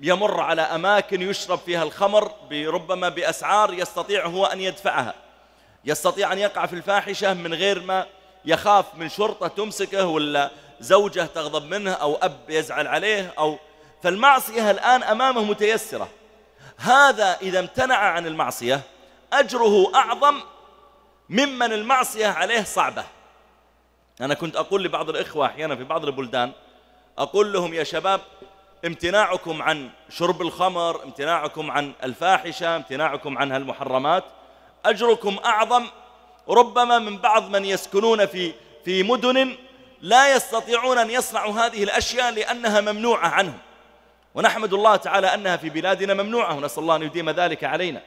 يمر على أماكن يشرب فيها الخمر ربما بأسعار يستطيع هو أن يدفعها يستطيع أن يقع في الفاحشة من غير ما يخاف من شرطة تمسكه ولا زوجه تغضب منه أو أب يزعل عليه أو فالمعصية الآن أمامه متيسرة هذا إذا امتنع عن المعصية أجره أعظم ممن المعصية عليه صعبة أنا كنت أقول لبعض الإخوة أحيانا في بعض البلدان أقول لهم يا شباب امتناعكم عن شرب الخمر امتناعكم عن الفاحشة امتناعكم عن هالمحرمات أجركم أعظم ربما من بعض من يسكنون في في مدن لا يستطيعون أن يصنعوا هذه الأشياء لأنها ممنوعة عنهم ونحمد الله تعالى أنها في بلادنا ممنوعة ونسأل الله أن يديم ذلك علينا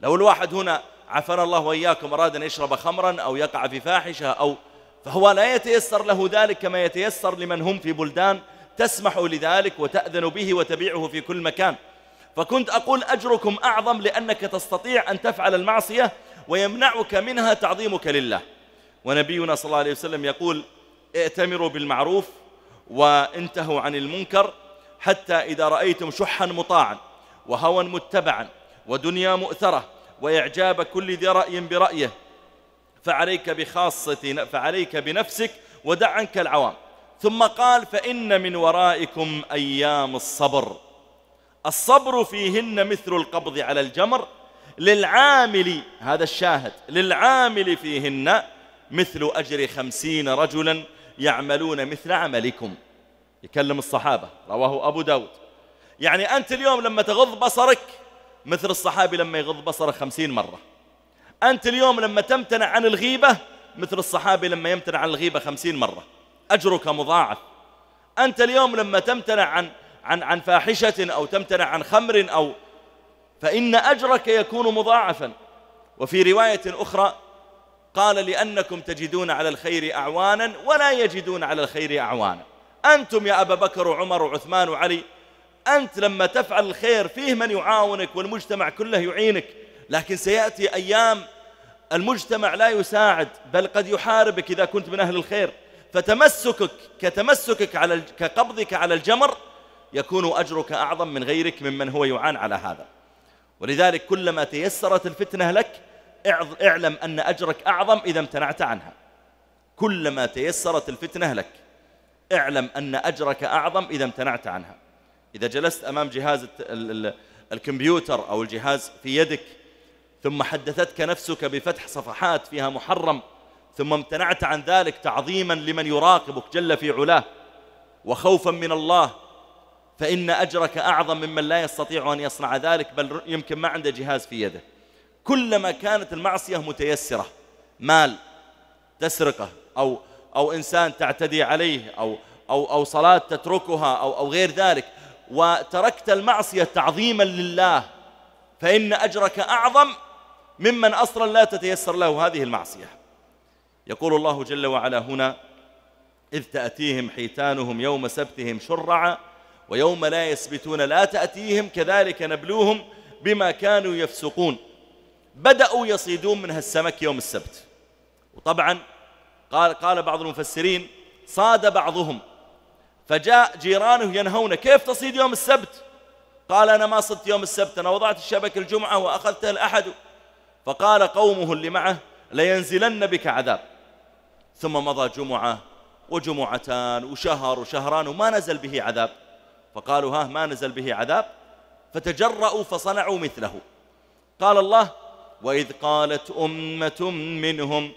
لو الواحد هنا عافانا الله وإياكم أراد أن يشرب خمرا أو يقع في فاحشة أو فهو لا يتيسر له ذلك كما يتيسر لمن هم في بلدان تسمح لذلك وتأذن به وتبيعه في كل مكان فكنت أقول أجركم أعظم لأنك تستطيع أن تفعل المعصية ويمنعك منها تعظيمك لله ونبينا صلى الله عليه وسلم يقول ائتمروا بالمعروف وانتهوا عن المنكر حتى إذا رأيتم شحا مطاعا وهوى متبعا ودنيا مؤثرة وإعجاب كل ذي رأي برأيه فعليك بخاصة فعليك بنفسك ودع عنك العوام ثم قال فإن من ورائكم أيام الصبر الصبر فيهن مثل القبض على الجمر للعامل هذا الشاهد للعامل فيهن مثل أجر خمسين رجلا يعملون مثل عملكم يكلم الصحابة رواه أبو داود يعني أنت اليوم لما تغض بصرك مثل الصحابي لما يغض بصره خمسين مرة أنت اليوم لما تمتنع عن الغيبة مثل الصحابي لما يمتنع عن الغيبة خمسين مرة أجرك مضاعف أنت اليوم لما تمتنع عن عن عن فاحشة أو تمتنع عن خمر أو فإن أجرك يكون مضاعفا وفي رواية أخرى قال لأنكم تجدون على الخير أعوانا ولا يجدون على الخير أعوانا أنتم يا أبا بكر وعمر وعثمان وعلي أنت لما تفعل الخير فيه من يعاونك والمجتمع كله يعينك لكن سيأتي أيام المجتمع لا يساعد بل قد يحاربك إذا كنت من أهل الخير فتمسكك كتمسكك على كقبضك على الجمر يكون أجرك أعظم من غيرك ممن هو يعان على هذا ولذلك كلما تيسرت الفتنة لك اعلم أن أجرك أعظم إذا امتنعت عنها كلما تيسرت الفتنة لك اعلم أن أجرك أعظم إذا امتنعت عنها إذا جلست أمام جهاز الكمبيوتر أو الجهاز في يدك ثم حدثتك نفسك بفتح صفحات فيها محرم ثم امتنعت عن ذلك تعظيما لمن يراقبك جل في علاه وخوفا من الله فإن أجرك أعظم ممن لا يستطيع أن يصنع ذلك بل يمكن ما عنده جهاز في يده كلما كانت المعصية متيسرة مال تسرقه أو, أو إنسان تعتدي عليه أو, أو, أو صلاة تتركها أو, أو غير ذلك وتركت المعصية تعظيما لله فإن أجرك أعظم ممن أصلا لا تتيسر له هذه المعصية يقول الله جل وعلا هنا إذ تأتيهم حيتانهم يوم سبتهم شرعا ويوم لا يسبتون لا تأتيهم كذلك نبلوهم بما كانوا يفسقون بدأوا يصيدون من هالسمك يوم السبت وطبعا قال, قال بعض المفسرين صاد بعضهم فجاء جيرانه ينهون كيف تصيد يوم السبت قال أنا ما صدت يوم السبت أنا وضعت الشبك الجمعة وأخذتها الأحد فقال قومه اللي معه لينزلن بك عذاب ثم مضى جمعة وجمعتان وشهر وشهران وما نزل به عذاب فقالوا ها ما نزل به عذاب فتجرأوا فصنعوا مثله قال الله وإذ قالت أمة منهم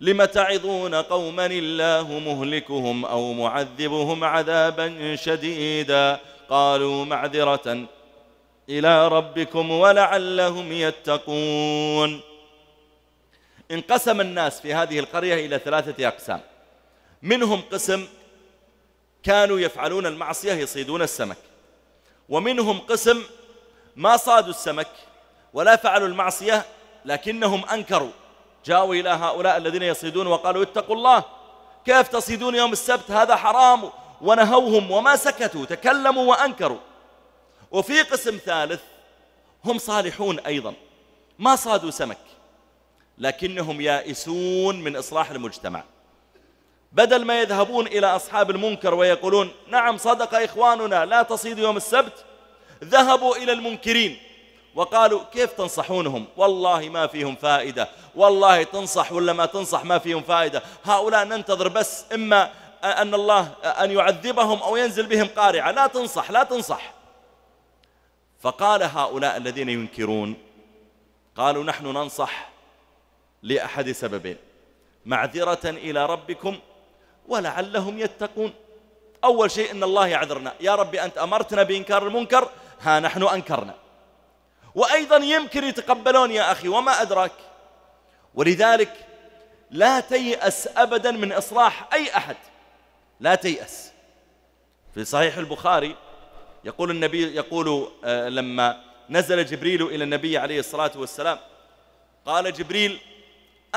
لم تعظون قوما الله مهلكهم أو معذبهم عذابا شديدا قالوا معذرة إلى ربكم ولعلهم يتقون انقسم الناس في هذه القرية إلى ثلاثة أقسام منهم قسم كانوا يفعلون المعصية يصيدون السمك ومنهم قسم ما صادوا السمك ولا فعلوا المعصية لكنهم أنكروا جاءوا إلى هؤلاء الذين يصيدون وقالوا اتقوا الله كيف تصيدون يوم السبت هذا حرام ونهوهم وما سكتوا تكلموا وأنكروا وفي قسم ثالث هم صالحون أيضا ما صادوا سمك لكنهم يائسون من إصلاح المجتمع بدل ما يذهبون إلى أصحاب المنكر ويقولون نعم صدق إخواننا لا تصيد يوم السبت ذهبوا إلى المنكرين وقالوا كيف تنصحونهم والله ما فيهم فائدة والله تنصح ولا ما تنصح ما فيهم فائدة هؤلاء ننتظر بس إما أن الله أن يعذبهم أو ينزل بهم قارعة لا تنصح لا تنصح فقال هؤلاء الذين ينكرون قالوا نحن ننصح لأحد سببين معذرة إلى ربكم ولعلهم يتقون أول شيء أن الله يعذرنا يا ربي أنت أمرتنا بإنكار المنكر ها نحن أنكرنا وأيضا يمكن يتقبلون يا أخي وما أدراك ولذلك لا تيأس أبدا من إصلاح أي أحد لا تيأس في صحيح البخاري يقول النبي يقول آه، لما نزل جبريل إلى النبي عليه الصلاة والسلام قال جبريل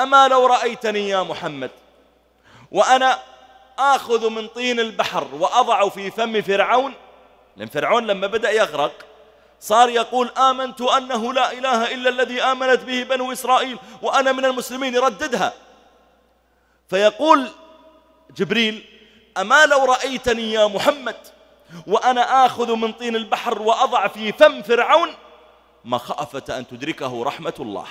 أما لو رأيتني يا محمد وأنا آخذ من طين البحر وأضع في فم فرعون لأن فرعون لما بدأ يغرق صار يقول آمنت أنه لا إله إلا الذي آمنت به بنو إسرائيل وأنا من المسلمين يرددها فيقول جبريل أما لو رأيتني يا محمد وأنا آخذ من طين البحر وأضع في فم فرعون مخافة أن تدركه رحمة الله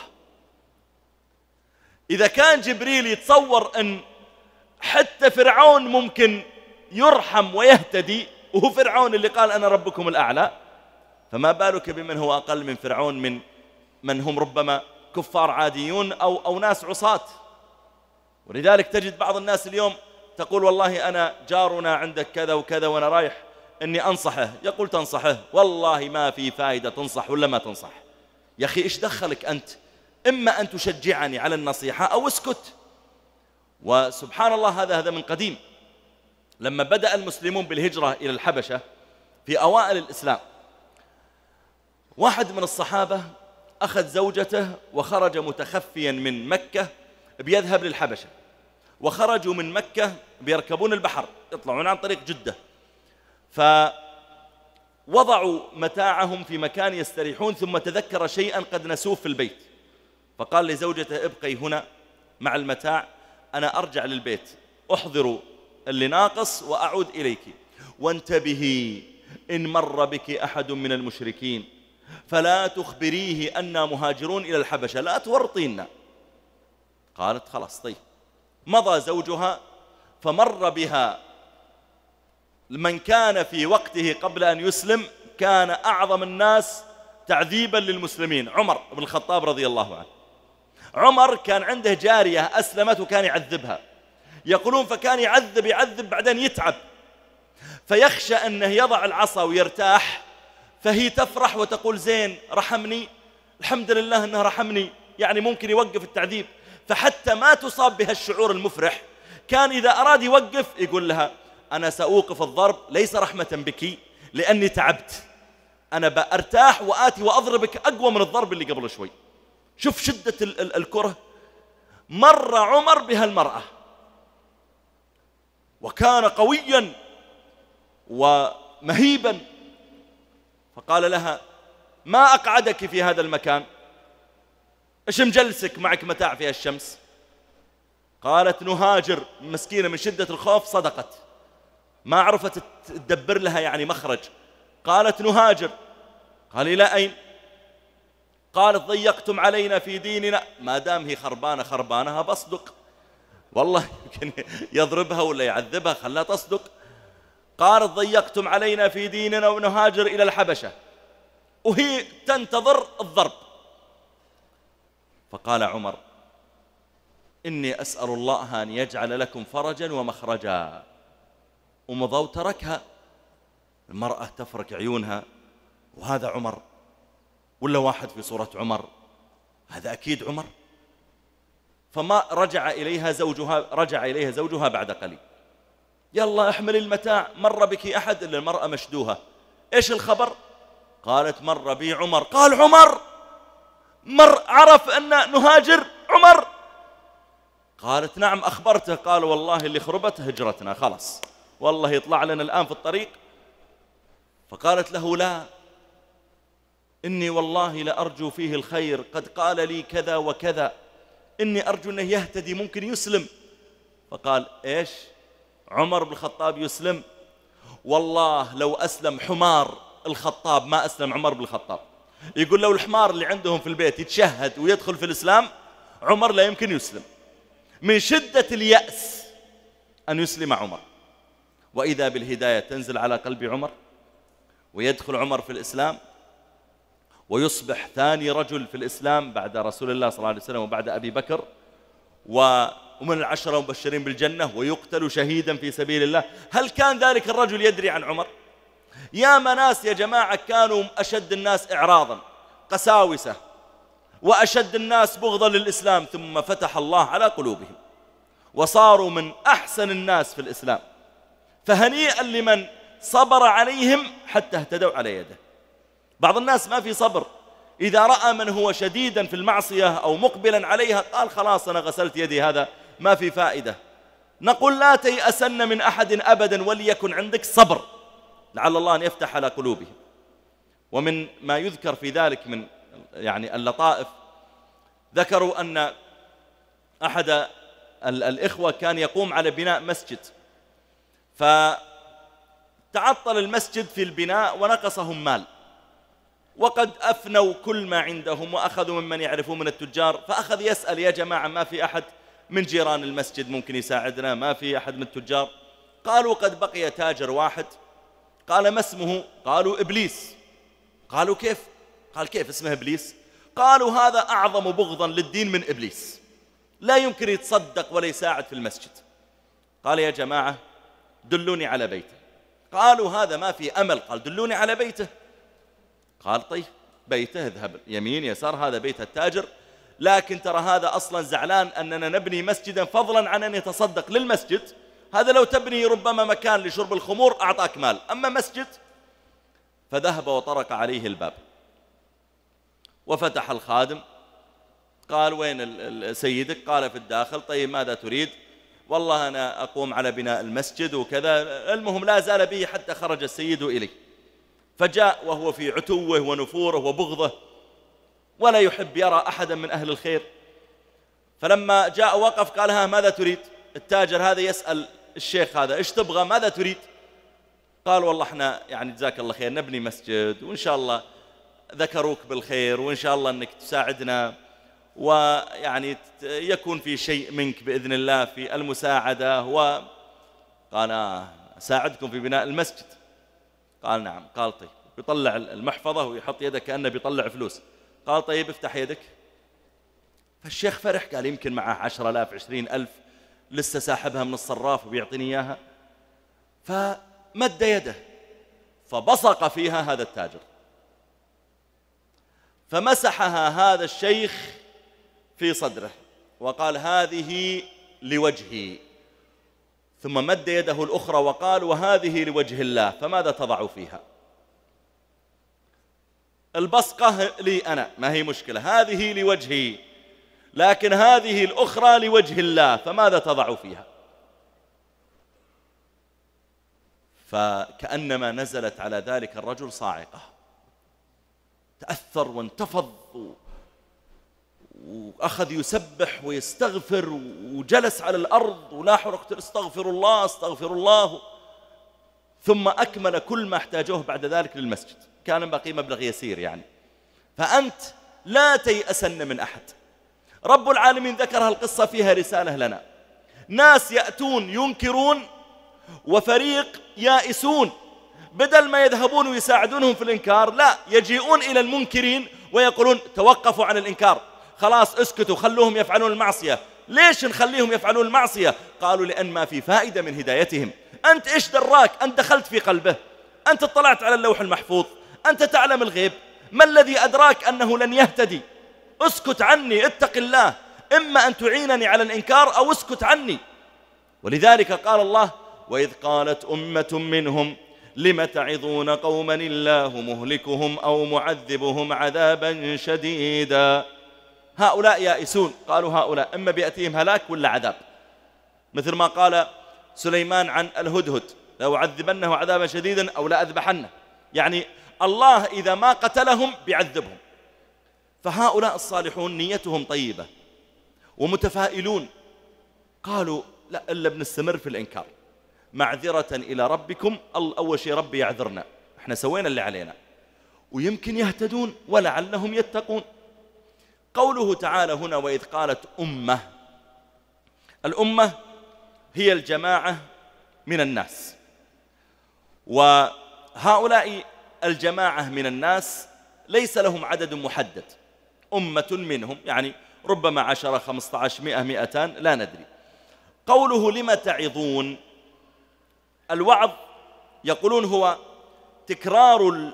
إذا كان جبريل يتصور أن حتى فرعون ممكن يرحم ويهتدي وهو فرعون اللي قال أنا ربكم الأعلى فما بالك بمن هو أقل من فرعون من من هم ربما كفار عاديون أو, أو ناس عصاة ولذلك تجد بعض الناس اليوم تقول والله أنا جارنا عندك كذا وكذا وأنا رايح أني أنصحه يقول تنصحه والله ما في فائدة تنصح ولا ما تنصح يا أخي إيش دخلك أنت إما أن تشجعني على النصيحة أو اسكت وسبحان الله هذا هذا من قديم لما بدأ المسلمون بالهجرة إلى الحبشة في أوائل الإسلام واحد من الصحابة أخذ زوجته وخرج متخفيا من مكة بيذهب للحبشة وخرجوا من مكة بيركبون البحر يطلعون عن طريق جدة فوضعوا متاعهم في مكان يستريحون ثم تذكر شيئا قد نسوه في البيت فقال لزوجته ابقي هنا مع المتاع أنا أرجع للبيت أحضر اللي ناقص وأعود إليك وانتبهي إن مر بك أحد من المشركين فلا تخبريه أننا مهاجرون إلى الحبشة لا تورطينا قالت خلاص طيب مضى زوجها فمر بها من كان في وقته قبل أن يسلم كان أعظم الناس تعذيبا للمسلمين عمر بن الخطاب رضي الله عنه عمر كان عنده جارية أسلمت وكان يعذبها يقولون فكان يعذب يعذب بعدين يتعب فيخشى أنه يضع العصا ويرتاح فهي تفرح وتقول زين رحمني الحمد لله أنه رحمني يعني ممكن يوقف التعذيب فحتى ما تصاب بها الشعور المفرح كان إذا أراد يوقف يقول لها أنا سأوقف الضرب ليس رحمة بك لأني تعبت أنا بأرتاح وآتي وأضربك أقوى من الضرب اللي قبل شوي شوف شدة الكره مر عمر بهالمرأة وكان قويا ومهيبا فقال لها ما أقعدك في هذا المكان إيش مجلسك معك متاع في الشمس قالت نهاجر مسكينة من شدة الخوف صدقت ما عرفت تدبر لها يعني مخرج قالت نهاجر قال إلى أين قالت ضيقتم علينا في ديننا ما دام هي خربانة خربانة بصدق والله يمكن يضربها ولا يعذبها خلاها تصدق قالت ضيقتم علينا في ديننا ونهاجر إلى الحبشة وهي تنتظر الضرب فقال عمر إني أسأل الله أن يجعل لكم فرجا ومخرجا ومضى وتركها المرأة تفرك عيونها وهذا عمر ولا واحد في صورة عمر هذا أكيد عمر فما رجع إليها زوجها رجع إليها زوجها بعد قليل يلا احملي المتاع مر بك أحد إلا المرأة مشدوها إيش الخبر قالت مر بي عمر قال عمر مر عرف أن نهاجر عمر قالت نعم أخبرته قال والله اللي خربت هجرتنا خلاص والله يطلع لنا الآن في الطريق فقالت له لا إني والله لأرجو فيه الخير قد قال لي كذا وكذا إني أرجو أنه يهتدي ممكن يسلم فقال إيش عمر بن الخطاب يسلم والله لو أسلم حمار الخطاب ما أسلم عمر بن الخطاب يقول لو الحمار اللي عندهم في البيت يتشهد ويدخل في الإسلام عمر لا يمكن يسلم من شدة اليأس أن يسلم عمر وإذا بالهداية تنزل على قلب عمر ويدخل عمر في الإسلام ويصبح ثاني رجل في الإسلام بعد رسول الله صلى الله عليه وسلم وبعد أبي بكر ومن العشرة مبشرين بالجنة ويقتل شهيدا في سبيل الله هل كان ذلك الرجل يدري عن عمر؟ يا مناس يا جماعة كانوا أشد الناس إعراضا قساوسة وأشد الناس بغضا للإسلام ثم فتح الله على قلوبهم وصاروا من أحسن الناس في الإسلام فهنيئا لمن صبر عليهم حتى اهتدوا على يده بعض الناس ما في صبر إذا رأى من هو شديدا في المعصية أو مقبلا عليها قال خلاص أنا غسلت يدي هذا ما في فائدة نقول لا تيأسن من أحد أبدا وليكن عندك صبر لعل الله أن يفتح على قلوبهم ومن ما يذكر في ذلك من يعني اللطائف ذكروا أن أحد الإخوة كان يقوم على بناء مسجد فتعطل المسجد في البناء ونقصهم مال وقد أفنوا كل ما عندهم وأخذوا ممن يعرفون من التجار فأخذ يسأل يا جماعة ما في أحد من جيران المسجد ممكن يساعدنا ما في أحد من التجار قالوا قد بقي تاجر واحد قال ما اسمه قالوا إبليس قالوا كيف قال كيف اسمه إبليس قالوا هذا أعظم بغضا للدين من إبليس لا يمكن يتصدق ولا يساعد في المسجد قال يا جماعة دلوني على بيته قالوا هذا ما في أمل قال دلوني على بيته قال طيب بيته اذهب يمين يسار هذا بيت التاجر لكن ترى هذا أصلا زعلان أننا نبني مسجدا فضلا عن أن يتصدق للمسجد هذا لو تبني ربما مكان لشرب الخمور أعطاك مال أما مسجد فذهب وطرق عليه الباب وفتح الخادم قال وين سيدك قال في الداخل طيب ماذا تريد والله أنا أقوم على بناء المسجد وكذا المهم لا زال به حتى خرج السيد إليه فجاء وهو في عتوه ونفوره وبغضه ولا يحب يرى أحدا من أهل الخير فلما جاء وقف قال ها ماذا تريد التاجر هذا يسأل الشيخ هذا ايش تبغى ماذا تريد قال والله احنا يعني جزاك الله خير نبني مسجد وان شاء الله ذكروك بالخير وان شاء الله انك تساعدنا ويعني يكون في شيء منك باذن الله في المساعده وقال آه، ساعدكم في بناء المسجد قال نعم قال طيب يطلع المحفظة ويحط يده كأنه بيطلع فلوس قال طيب افتح يدك فالشيخ فرح قال يمكن معه عشر ألاف عشرين ألف لسه ساحبها من الصراف وبيعطيني إياها فمد يده فبصق فيها هذا التاجر فمسحها هذا الشيخ في صدره وقال هذه لوجهي ثم مد يده الأخرى وقال وهذه لوجه الله فماذا تضع فيها البصقة لي أنا ما هي مشكلة هذه لوجهي لكن هذه الأخرى لوجه الله فماذا تضع فيها فكأنما نزلت على ذلك الرجل صاعقة تأثر وانتفض وأخذ يسبح ويستغفر وجلس على الأرض ولاحظ استغفر الله استغفر الله ثم أكمل كل ما احتاجوه بعد ذلك للمسجد كان بقي مبلغ يسير يعني فأنت لا تيأسن من أحد رب العالمين ذكر هالقصة فيها رسالة لنا ناس يأتون ينكرون وفريق يائسون بدل ما يذهبون ويساعدونهم في الإنكار لا يجيئون إلى المنكرين ويقولون توقفوا عن الإنكار خلاص اسكتوا خلوهم يفعلون المعصية ليش نخليهم يفعلون المعصية قالوا لأن ما في فائدة من هدايتهم أنت إيش دراك أنت دخلت في قلبه أنت اطلعت على اللوح المحفوظ أنت تعلم الغيب ما الذي أدراك أنه لن يهتدي اسكت عني اتق الله إما أن تعينني على الإنكار أو اسكت عني ولذلك قال الله وإذ قالت أمة منهم لم تعظون قوما الله مهلكهم أو معذبهم عذابا شديدا هؤلاء يائسون قالوا هؤلاء إما بيأتيهم هلاك ولا عذاب مثل ما قال سليمان عن الهدهد لو عذبنه عذابا شديدا أو لا أذبحنه يعني الله إذا ما قتلهم بيعذبهم فهؤلاء الصالحون نيتهم طيبة ومتفائلون قالوا لا إلا بنستمر في الإنكار معذرة إلى ربكم أول شيء ربي يعذرنا احنا سوينا اللي علينا ويمكن يهتدون ولعلهم يتقون قوله تعالى هنا وإذ قالت أمة الأمة هي الجماعة من الناس وهؤلاء الجماعة من الناس ليس لهم عدد محدد أمة منهم يعني ربما عشر خمسة عشر مئة مئتان لا ندري قوله لما تعظون الوعظ يقولون هو تكرار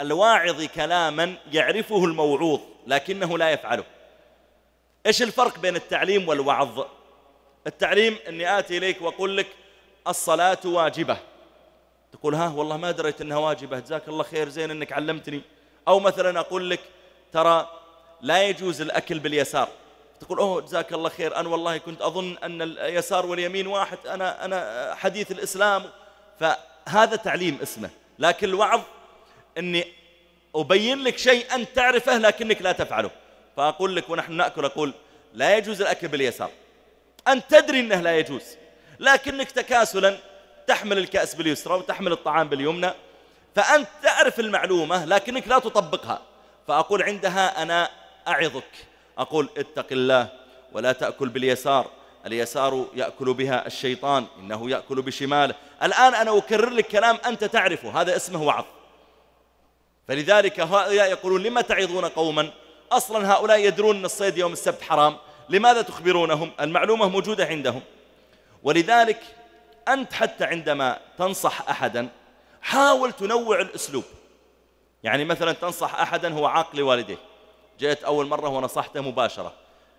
الواعظ كلاما يعرفه الموعوظ لكنه لا يفعله إيش الفرق بين التعليم والوعظ التعليم أني آتي إليك وأقول لك الصلاة واجبة تقول ها والله ما دريت أنها واجبة جزاك الله خير زين أنك علمتني أو مثلا أقول لك ترى لا يجوز الأكل باليسار تقول أوه جزاك الله خير أنا والله كنت أظن أن اليسار واليمين واحد أنا, أنا حديث الإسلام فهذا تعليم اسمه لكن الوعظ أني أبين لك شيء أن تعرفه لكنك لا تفعله فأقول لك ونحن نأكل أقول لا يجوز الأكل باليسار أنت تدري أنه لا يجوز لكنك تكاسلا تحمل الكأس باليسرى وتحمل الطعام باليمنى فأنت تعرف المعلومة لكنك لا تطبقها فأقول عندها أنا أعظك أقول اتق الله ولا تأكل باليسار اليسار يأكل بها الشيطان إنه يأكل بشماله الآن أنا أكرر لك كلام أنت تعرفه هذا اسمه وعظ فلذلك هؤلاء يقولون لما تعظون قوما أصلا هؤلاء يدرون أن الصيد يوم السبت حرام لماذا تخبرونهم المعلومة موجودة عندهم ولذلك أنت حتى عندما تنصح أحدا حاول تنوع الأسلوب يعني مثلا تنصح أحدا هو عاق لوالديه جئت أول مرة ونصحته مباشرة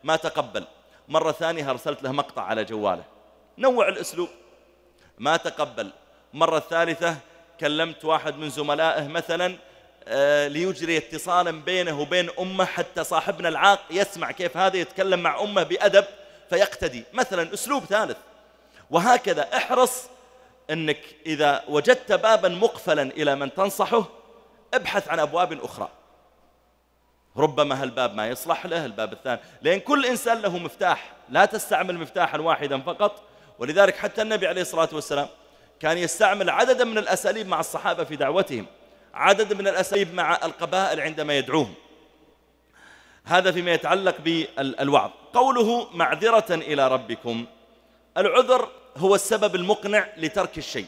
ما تقبل مرة ثانية أرسلت له مقطع على جواله نوع الأسلوب ما تقبل مرة ثالثة كلمت واحد من زملائه مثلا آه، ليجري اتصالا بينه وبين أمه حتى صاحبنا العاق يسمع كيف هذا يتكلم مع أمه بأدب فيقتدي مثلا أسلوب ثالث وهكذا احرص أنك إذا وجدت بابا مقفلا إلى من تنصحه ابحث عن أبواب أخرى ربما هالباب ما يصلح له الباب الثاني لأن كل إنسان له مفتاح لا تستعمل مفتاحا واحدا فقط ولذلك حتى النبي عليه الصلاة والسلام كان يستعمل عددا من الأساليب مع الصحابة في دعوتهم عدد من الأساليب مع القبائل عندما يدعوهم هذا فيما يتعلق بالوعظ قوله معذرة إلى ربكم العذر هو السبب المقنع لترك الشيء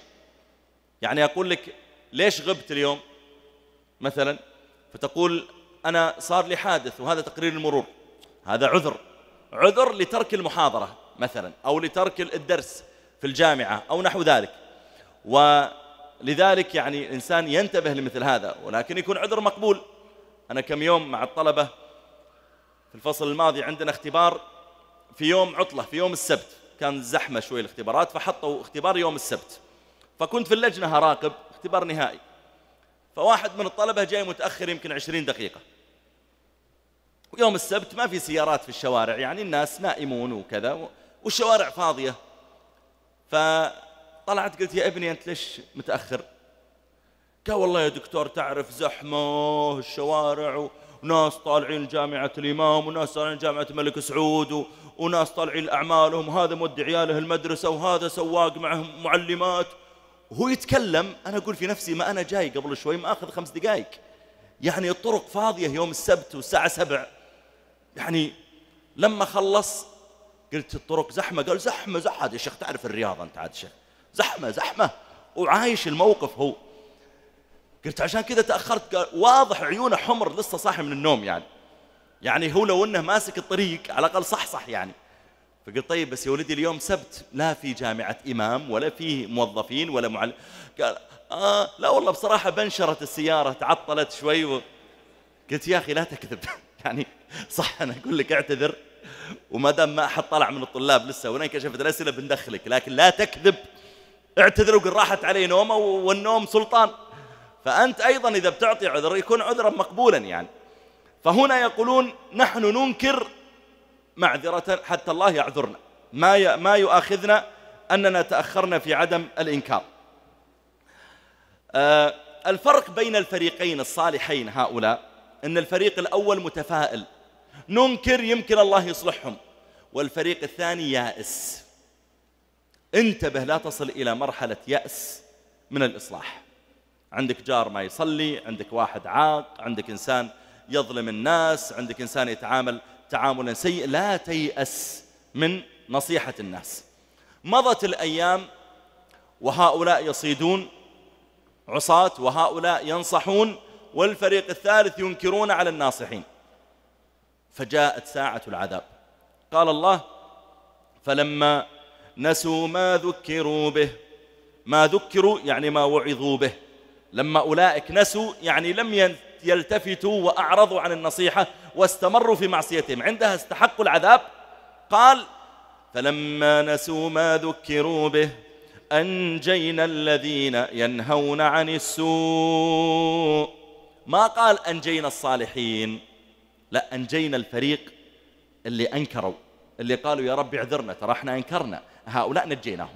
يعني أقول لك ليش غبت اليوم مثلا فتقول أنا صار لي حادث وهذا تقرير المرور هذا عذر عذر لترك المحاضرة مثلا أو لترك الدرس في الجامعة أو نحو ذلك و لذلك يعني الإنسان ينتبه لمثل هذا ولكن يكون عذر مقبول أنا كم يوم مع الطلبة في الفصل الماضي عندنا اختبار في يوم عطلة في يوم السبت كان زحمة شوي الاختبارات فحطوا اختبار يوم السبت فكنت في اللجنة هراقب اختبار نهائي فواحد من الطلبة جاي متأخر يمكن عشرين دقيقة ويوم السبت ما في سيارات في الشوارع يعني الناس نائمون وكذا والشوارع فاضية فأنا طلعت قلت يا ابني أنت ليش متأخر قال والله يا دكتور تعرف زحمة الشوارع وناس طالعين جامعة الإمام وناس طالعين جامعة الملك سعود وناس طالعين أعمالهم وهذا مودي عياله المدرسة وهذا سواق معهم معلمات وهو يتكلم أنا أقول في نفسي ما أنا جاي قبل شوي ما أخذ خمس دقائق يعني الطرق فاضية يوم السبت والساعة سبع يعني لما خلص قلت الطرق زحمة قال زحمة زحمة يا شيخ تعرف الرياض أنت عاد شيخ زحمة زحمة وعايش الموقف هو قلت عشان كذا تأخرت قال واضح عيونه حمر لسه صاحي من النوم يعني يعني هو لو انه ماسك الطريق على الاقل صح صح يعني فقلت طيب بس يا ولدي اليوم سبت لا في جامعة إمام ولا في موظفين ولا معلم قال آه لا والله بصراحة بنشرت السيارة تعطلت شوي و... قلت يا أخي لا تكذب يعني صح أنا أقول لك اعتذر وما دام ما أحد طلع من الطلاب لسه ولا انكشفت الأسئلة بندخلك لكن لا تكذب اعتذر وقل راحت علي نومه والنوم سلطان فأنت أيضا إذا بتعطي عذر يكون عذرا مقبولا يعني فهنا يقولون نحن ننكر معذرة حتى الله يعذرنا ما ما يؤاخذنا أننا تأخرنا في عدم الإنكار آه، الفرق بين الفريقين الصالحين هؤلاء أن الفريق الأول متفائل ننكر يمكن الله يصلحهم والفريق الثاني يائس انتبه لا تصل إلى مرحلة يأس من الإصلاح عندك جار ما يصلي عندك واحد عاق عندك إنسان يظلم الناس عندك إنسان يتعامل تعاملا سيئا لا تيأس من نصيحة الناس مضت الأيام وهؤلاء يصيدون عصاة وهؤلاء ينصحون والفريق الثالث ينكرون على الناصحين فجاءت ساعة العذاب قال الله فلما نسوا ما ذكروا به ما ذكروا يعني ما وعظوا به لما أولئك نسوا يعني لم يلتفتوا وأعرضوا عن النصيحة واستمروا في معصيتهم عندها استحقوا العذاب قال فلما نسوا ما ذكروا به أنجينا الذين ينهون عن السوء ما قال أنجينا الصالحين لا أنجينا الفريق اللي أنكروا اللي قالوا يا رب اعذرنا ترى احنا انكرنا هؤلاء نجيناهم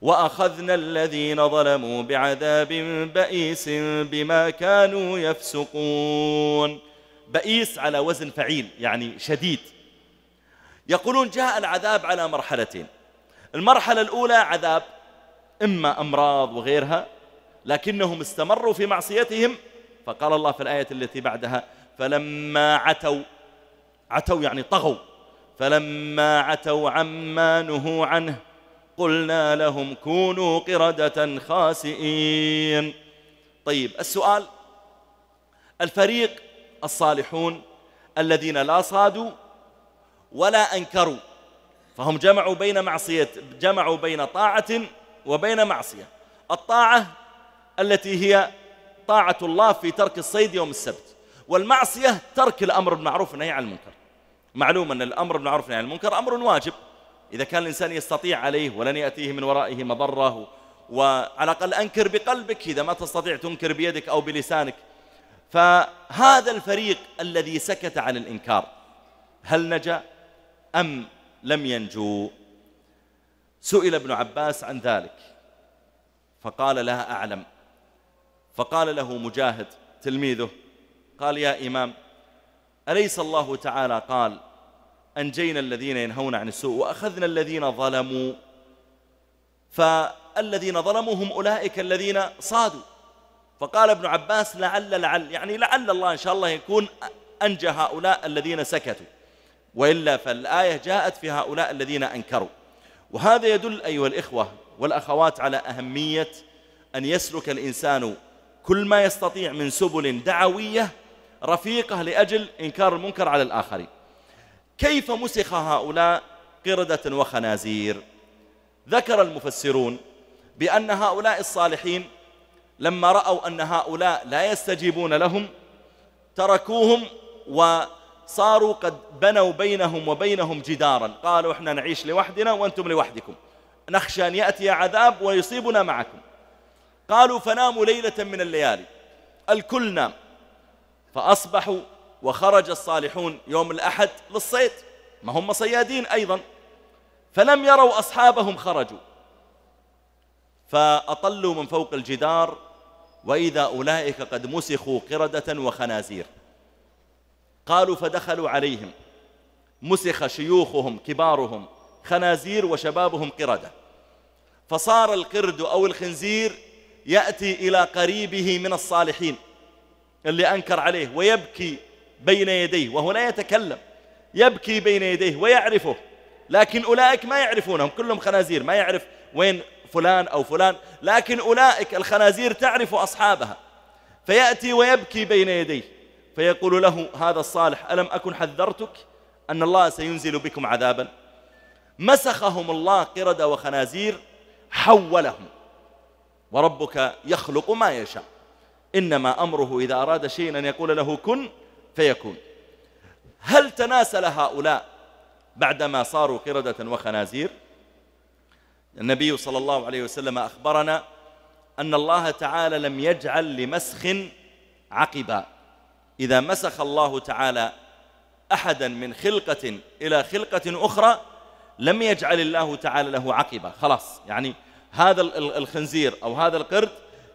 وأخذنا الذين ظلموا بعذاب بئيس بما كانوا يفسقون بئيس على وزن فعيل يعني شديد يقولون جاء العذاب على مرحلتين المرحلة الأولى عذاب إما أمراض وغيرها لكنهم استمروا في معصيتهم فقال الله في الآية التي بعدها فلما عتوا عتوا يعني طغوا فلما عتوا عما نهوا عنه قلنا لهم كونوا قردة خاسئين طيب السؤال الفريق الصالحون الذين لا صادوا ولا أنكروا فهم جمعوا بين معصية جمعوا بين طاعة وبين معصية الطاعة التي هي طاعة الله في ترك الصيد يوم السبت والمعصية ترك الأمر بالمعروف والنهي عن المنكر معلوم أن الأمر بالمعروف عن المنكر أمر واجب إذا كان الإنسان يستطيع عليه ولن يأتيه من ورائه مضره وعلى الأقل أنكر بقلبك إذا ما تستطيع تنكر بيدك أو بلسانك فهذا الفريق الذي سكت عن الإنكار هل نجا أم لم ينجو سئل ابن عباس عن ذلك فقال لا أعلم فقال له مجاهد تلميذه قال يا إمام أليس الله تعالى قال أنجينا الذين ينهون عن السوء وأخذنا الذين ظلموا فالذين ظلموا هم أولئك الذين صادوا فقال ابن عباس لعل لعل يعني لعل الله إن شاء الله يكون أنجى هؤلاء الذين سكتوا وإلا فالآية جاءت في هؤلاء الذين أنكروا وهذا يدل أيها الإخوة والأخوات على أهمية أن يسلك الإنسان كل ما يستطيع من سبل دعوية رفيقه لأجل إنكار المنكر على الآخرين كيف مسخ هؤلاء قردة وخنازير ذكر المفسرون بأن هؤلاء الصالحين لما رأوا أن هؤلاء لا يستجيبون لهم تركوهم وصاروا قد بنوا بينهم وبينهم جدارا قالوا احنا نعيش لوحدنا وانتم لوحدكم نخشى أن يأتي عذاب ويصيبنا معكم قالوا فناموا ليلة من الليالي الكل نام فأصبحوا وخرج الصالحون يوم الأحد للصيد ما هم صيادين أيضا فلم يروا أصحابهم خرجوا فأطلوا من فوق الجدار وإذا أولئك قد مسخوا قردة وخنازير قالوا فدخلوا عليهم مسخ شيوخهم كبارهم خنازير وشبابهم قردة فصار القرد أو الخنزير يأتي إلى قريبه من الصالحين اللي أنكر عليه ويبكي بين يديه وهو لا يتكلم يبكي بين يديه ويعرفه لكن أولئك ما يعرفونهم كلهم خنازير ما يعرف وين فلان أو فلان لكن أولئك الخنازير تعرف أصحابها فيأتي ويبكي بين يديه فيقول له هذا الصالح ألم أكن حذرتك أن الله سينزل بكم عذابا مسخهم الله قردة وخنازير حولهم وربك يخلق ما يشاء إنما أمره إذا أراد شيئا أن يقول له كن فيكون هل تناسل هؤلاء بعدما صاروا قردة وخنازير النبي صلى الله عليه وسلم أخبرنا أن الله تعالى لم يجعل لمسخ عقبا إذا مسخ الله تعالى أحدا من خلقة إلى خلقة أخرى لم يجعل الله تعالى له عقبة خلاص يعني هذا الخنزير أو هذا القرد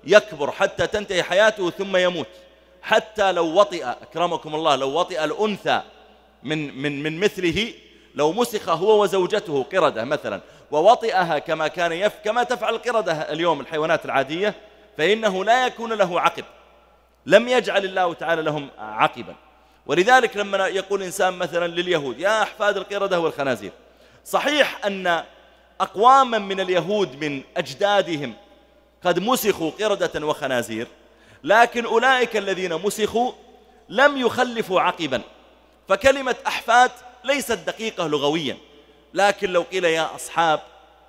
يكبر حتى تنتهي حياته ثم يموت حتى لو وطئ أكرمكم الله لو وطئ الأنثى من, من, من مثله لو مسخ هو وزوجته قردة مثلا ووطئها كما كان يف كما تفعل القردة اليوم الحيوانات العادية فإنه لا يكون له عقب لم يجعل الله تعالى لهم عقبا ولذلك لما يقول إنسان مثلا لليهود يا أحفاد القردة والخنازير صحيح أن أقواما من اليهود من أجدادهم قد مسخوا قردة وخنازير لكن أولئك الذين مسخوا لم يخلفوا عقبا فكلمة أحفاد ليست دقيقة لغويا لكن لو قيل يا أصحاب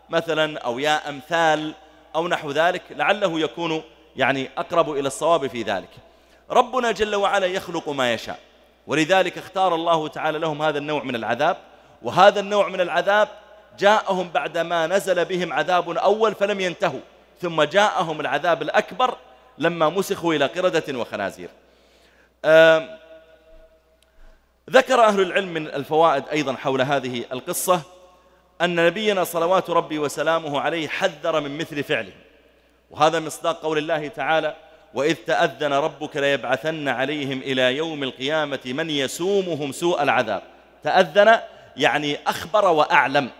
مثلا أو يا أمثال أو نحو ذلك لعله يكون يعني أقرب إلى الصواب في ذلك ربنا جل وعلا يخلق ما يشاء ولذلك اختار الله تعالى لهم هذا النوع من العذاب وهذا النوع من العذاب جاءهم بعدما نزل بهم عذاب أول فلم ينتهوا ثم جاءهم العذاب الأكبر لما مسخوا إلى قردة وخنازير ذكر أهل العلم من الفوائد أيضا حول هذه القصة أن نبينا صلوات ربي وسلامه عليه حذر من مثل فعله وهذا مصداق قول الله تعالى وإذ تأذن ربك ليبعثن عليهم إلى يوم القيامة من يسومهم سوء العذاب تأذن يعني أخبر وأعلم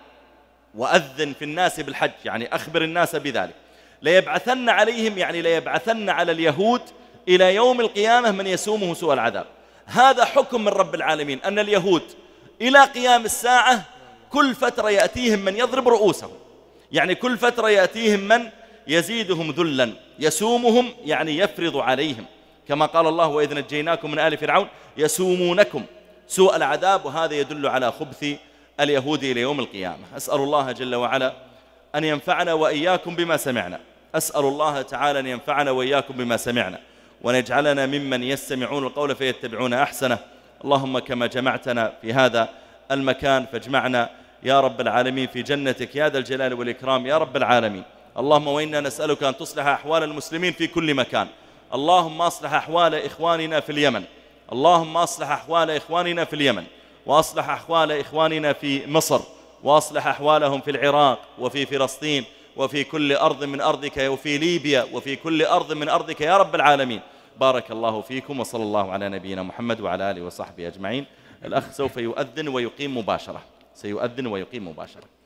وأذن في الناس بالحج يعني أخبر الناس بذلك ليبعثن عليهم يعني ليبعثن على اليهود إلى يوم القيامة من يسومه سوء العذاب هذا حكم من رب العالمين أن اليهود إلى قيام الساعة كل فترة يأتيهم من يضرب رؤوسهم يعني كل فترة يأتيهم من يزيدهم ذلا يسومهم يعني يفرض عليهم كما قال الله وإذ نجيناكم من آل فرعون يسومونكم سوء العذاب وهذا يدل على خبث اليهود إلى يوم القيامة أسأل الله جل وعلا أن ينفعنا وإياكم بما سمعنا أسأل الله تعالى أن ينفعنا وإياكم بما سمعنا وأن يجعلنا ممن يستمعون القول فيتبعون أحسنه اللهم كما جمعتنا في هذا المكان فاجمعنا يا رب العالمين في جنتك يا ذا الجلال والإكرام يا رب العالمين اللهم وإنا نسألك أن تصلح أحوال المسلمين في كل مكان اللهم أصلح أحوال إخواننا في اليمن اللهم أصلح أحوال إخواننا في اليمن وأصلح أحوال إخواننا في مصر وأصلح أحوالهم في العراق وفي فلسطين وفي كل أرض من أرضك وفي ليبيا وفي كل أرض من أرضك يا رب العالمين بارك الله فيكم وصلى الله على نبينا محمد وعلى آله وصحبه أجمعين الأخ سوف يؤذن ويقيم مباشرة سيؤذن ويقيم مباشرة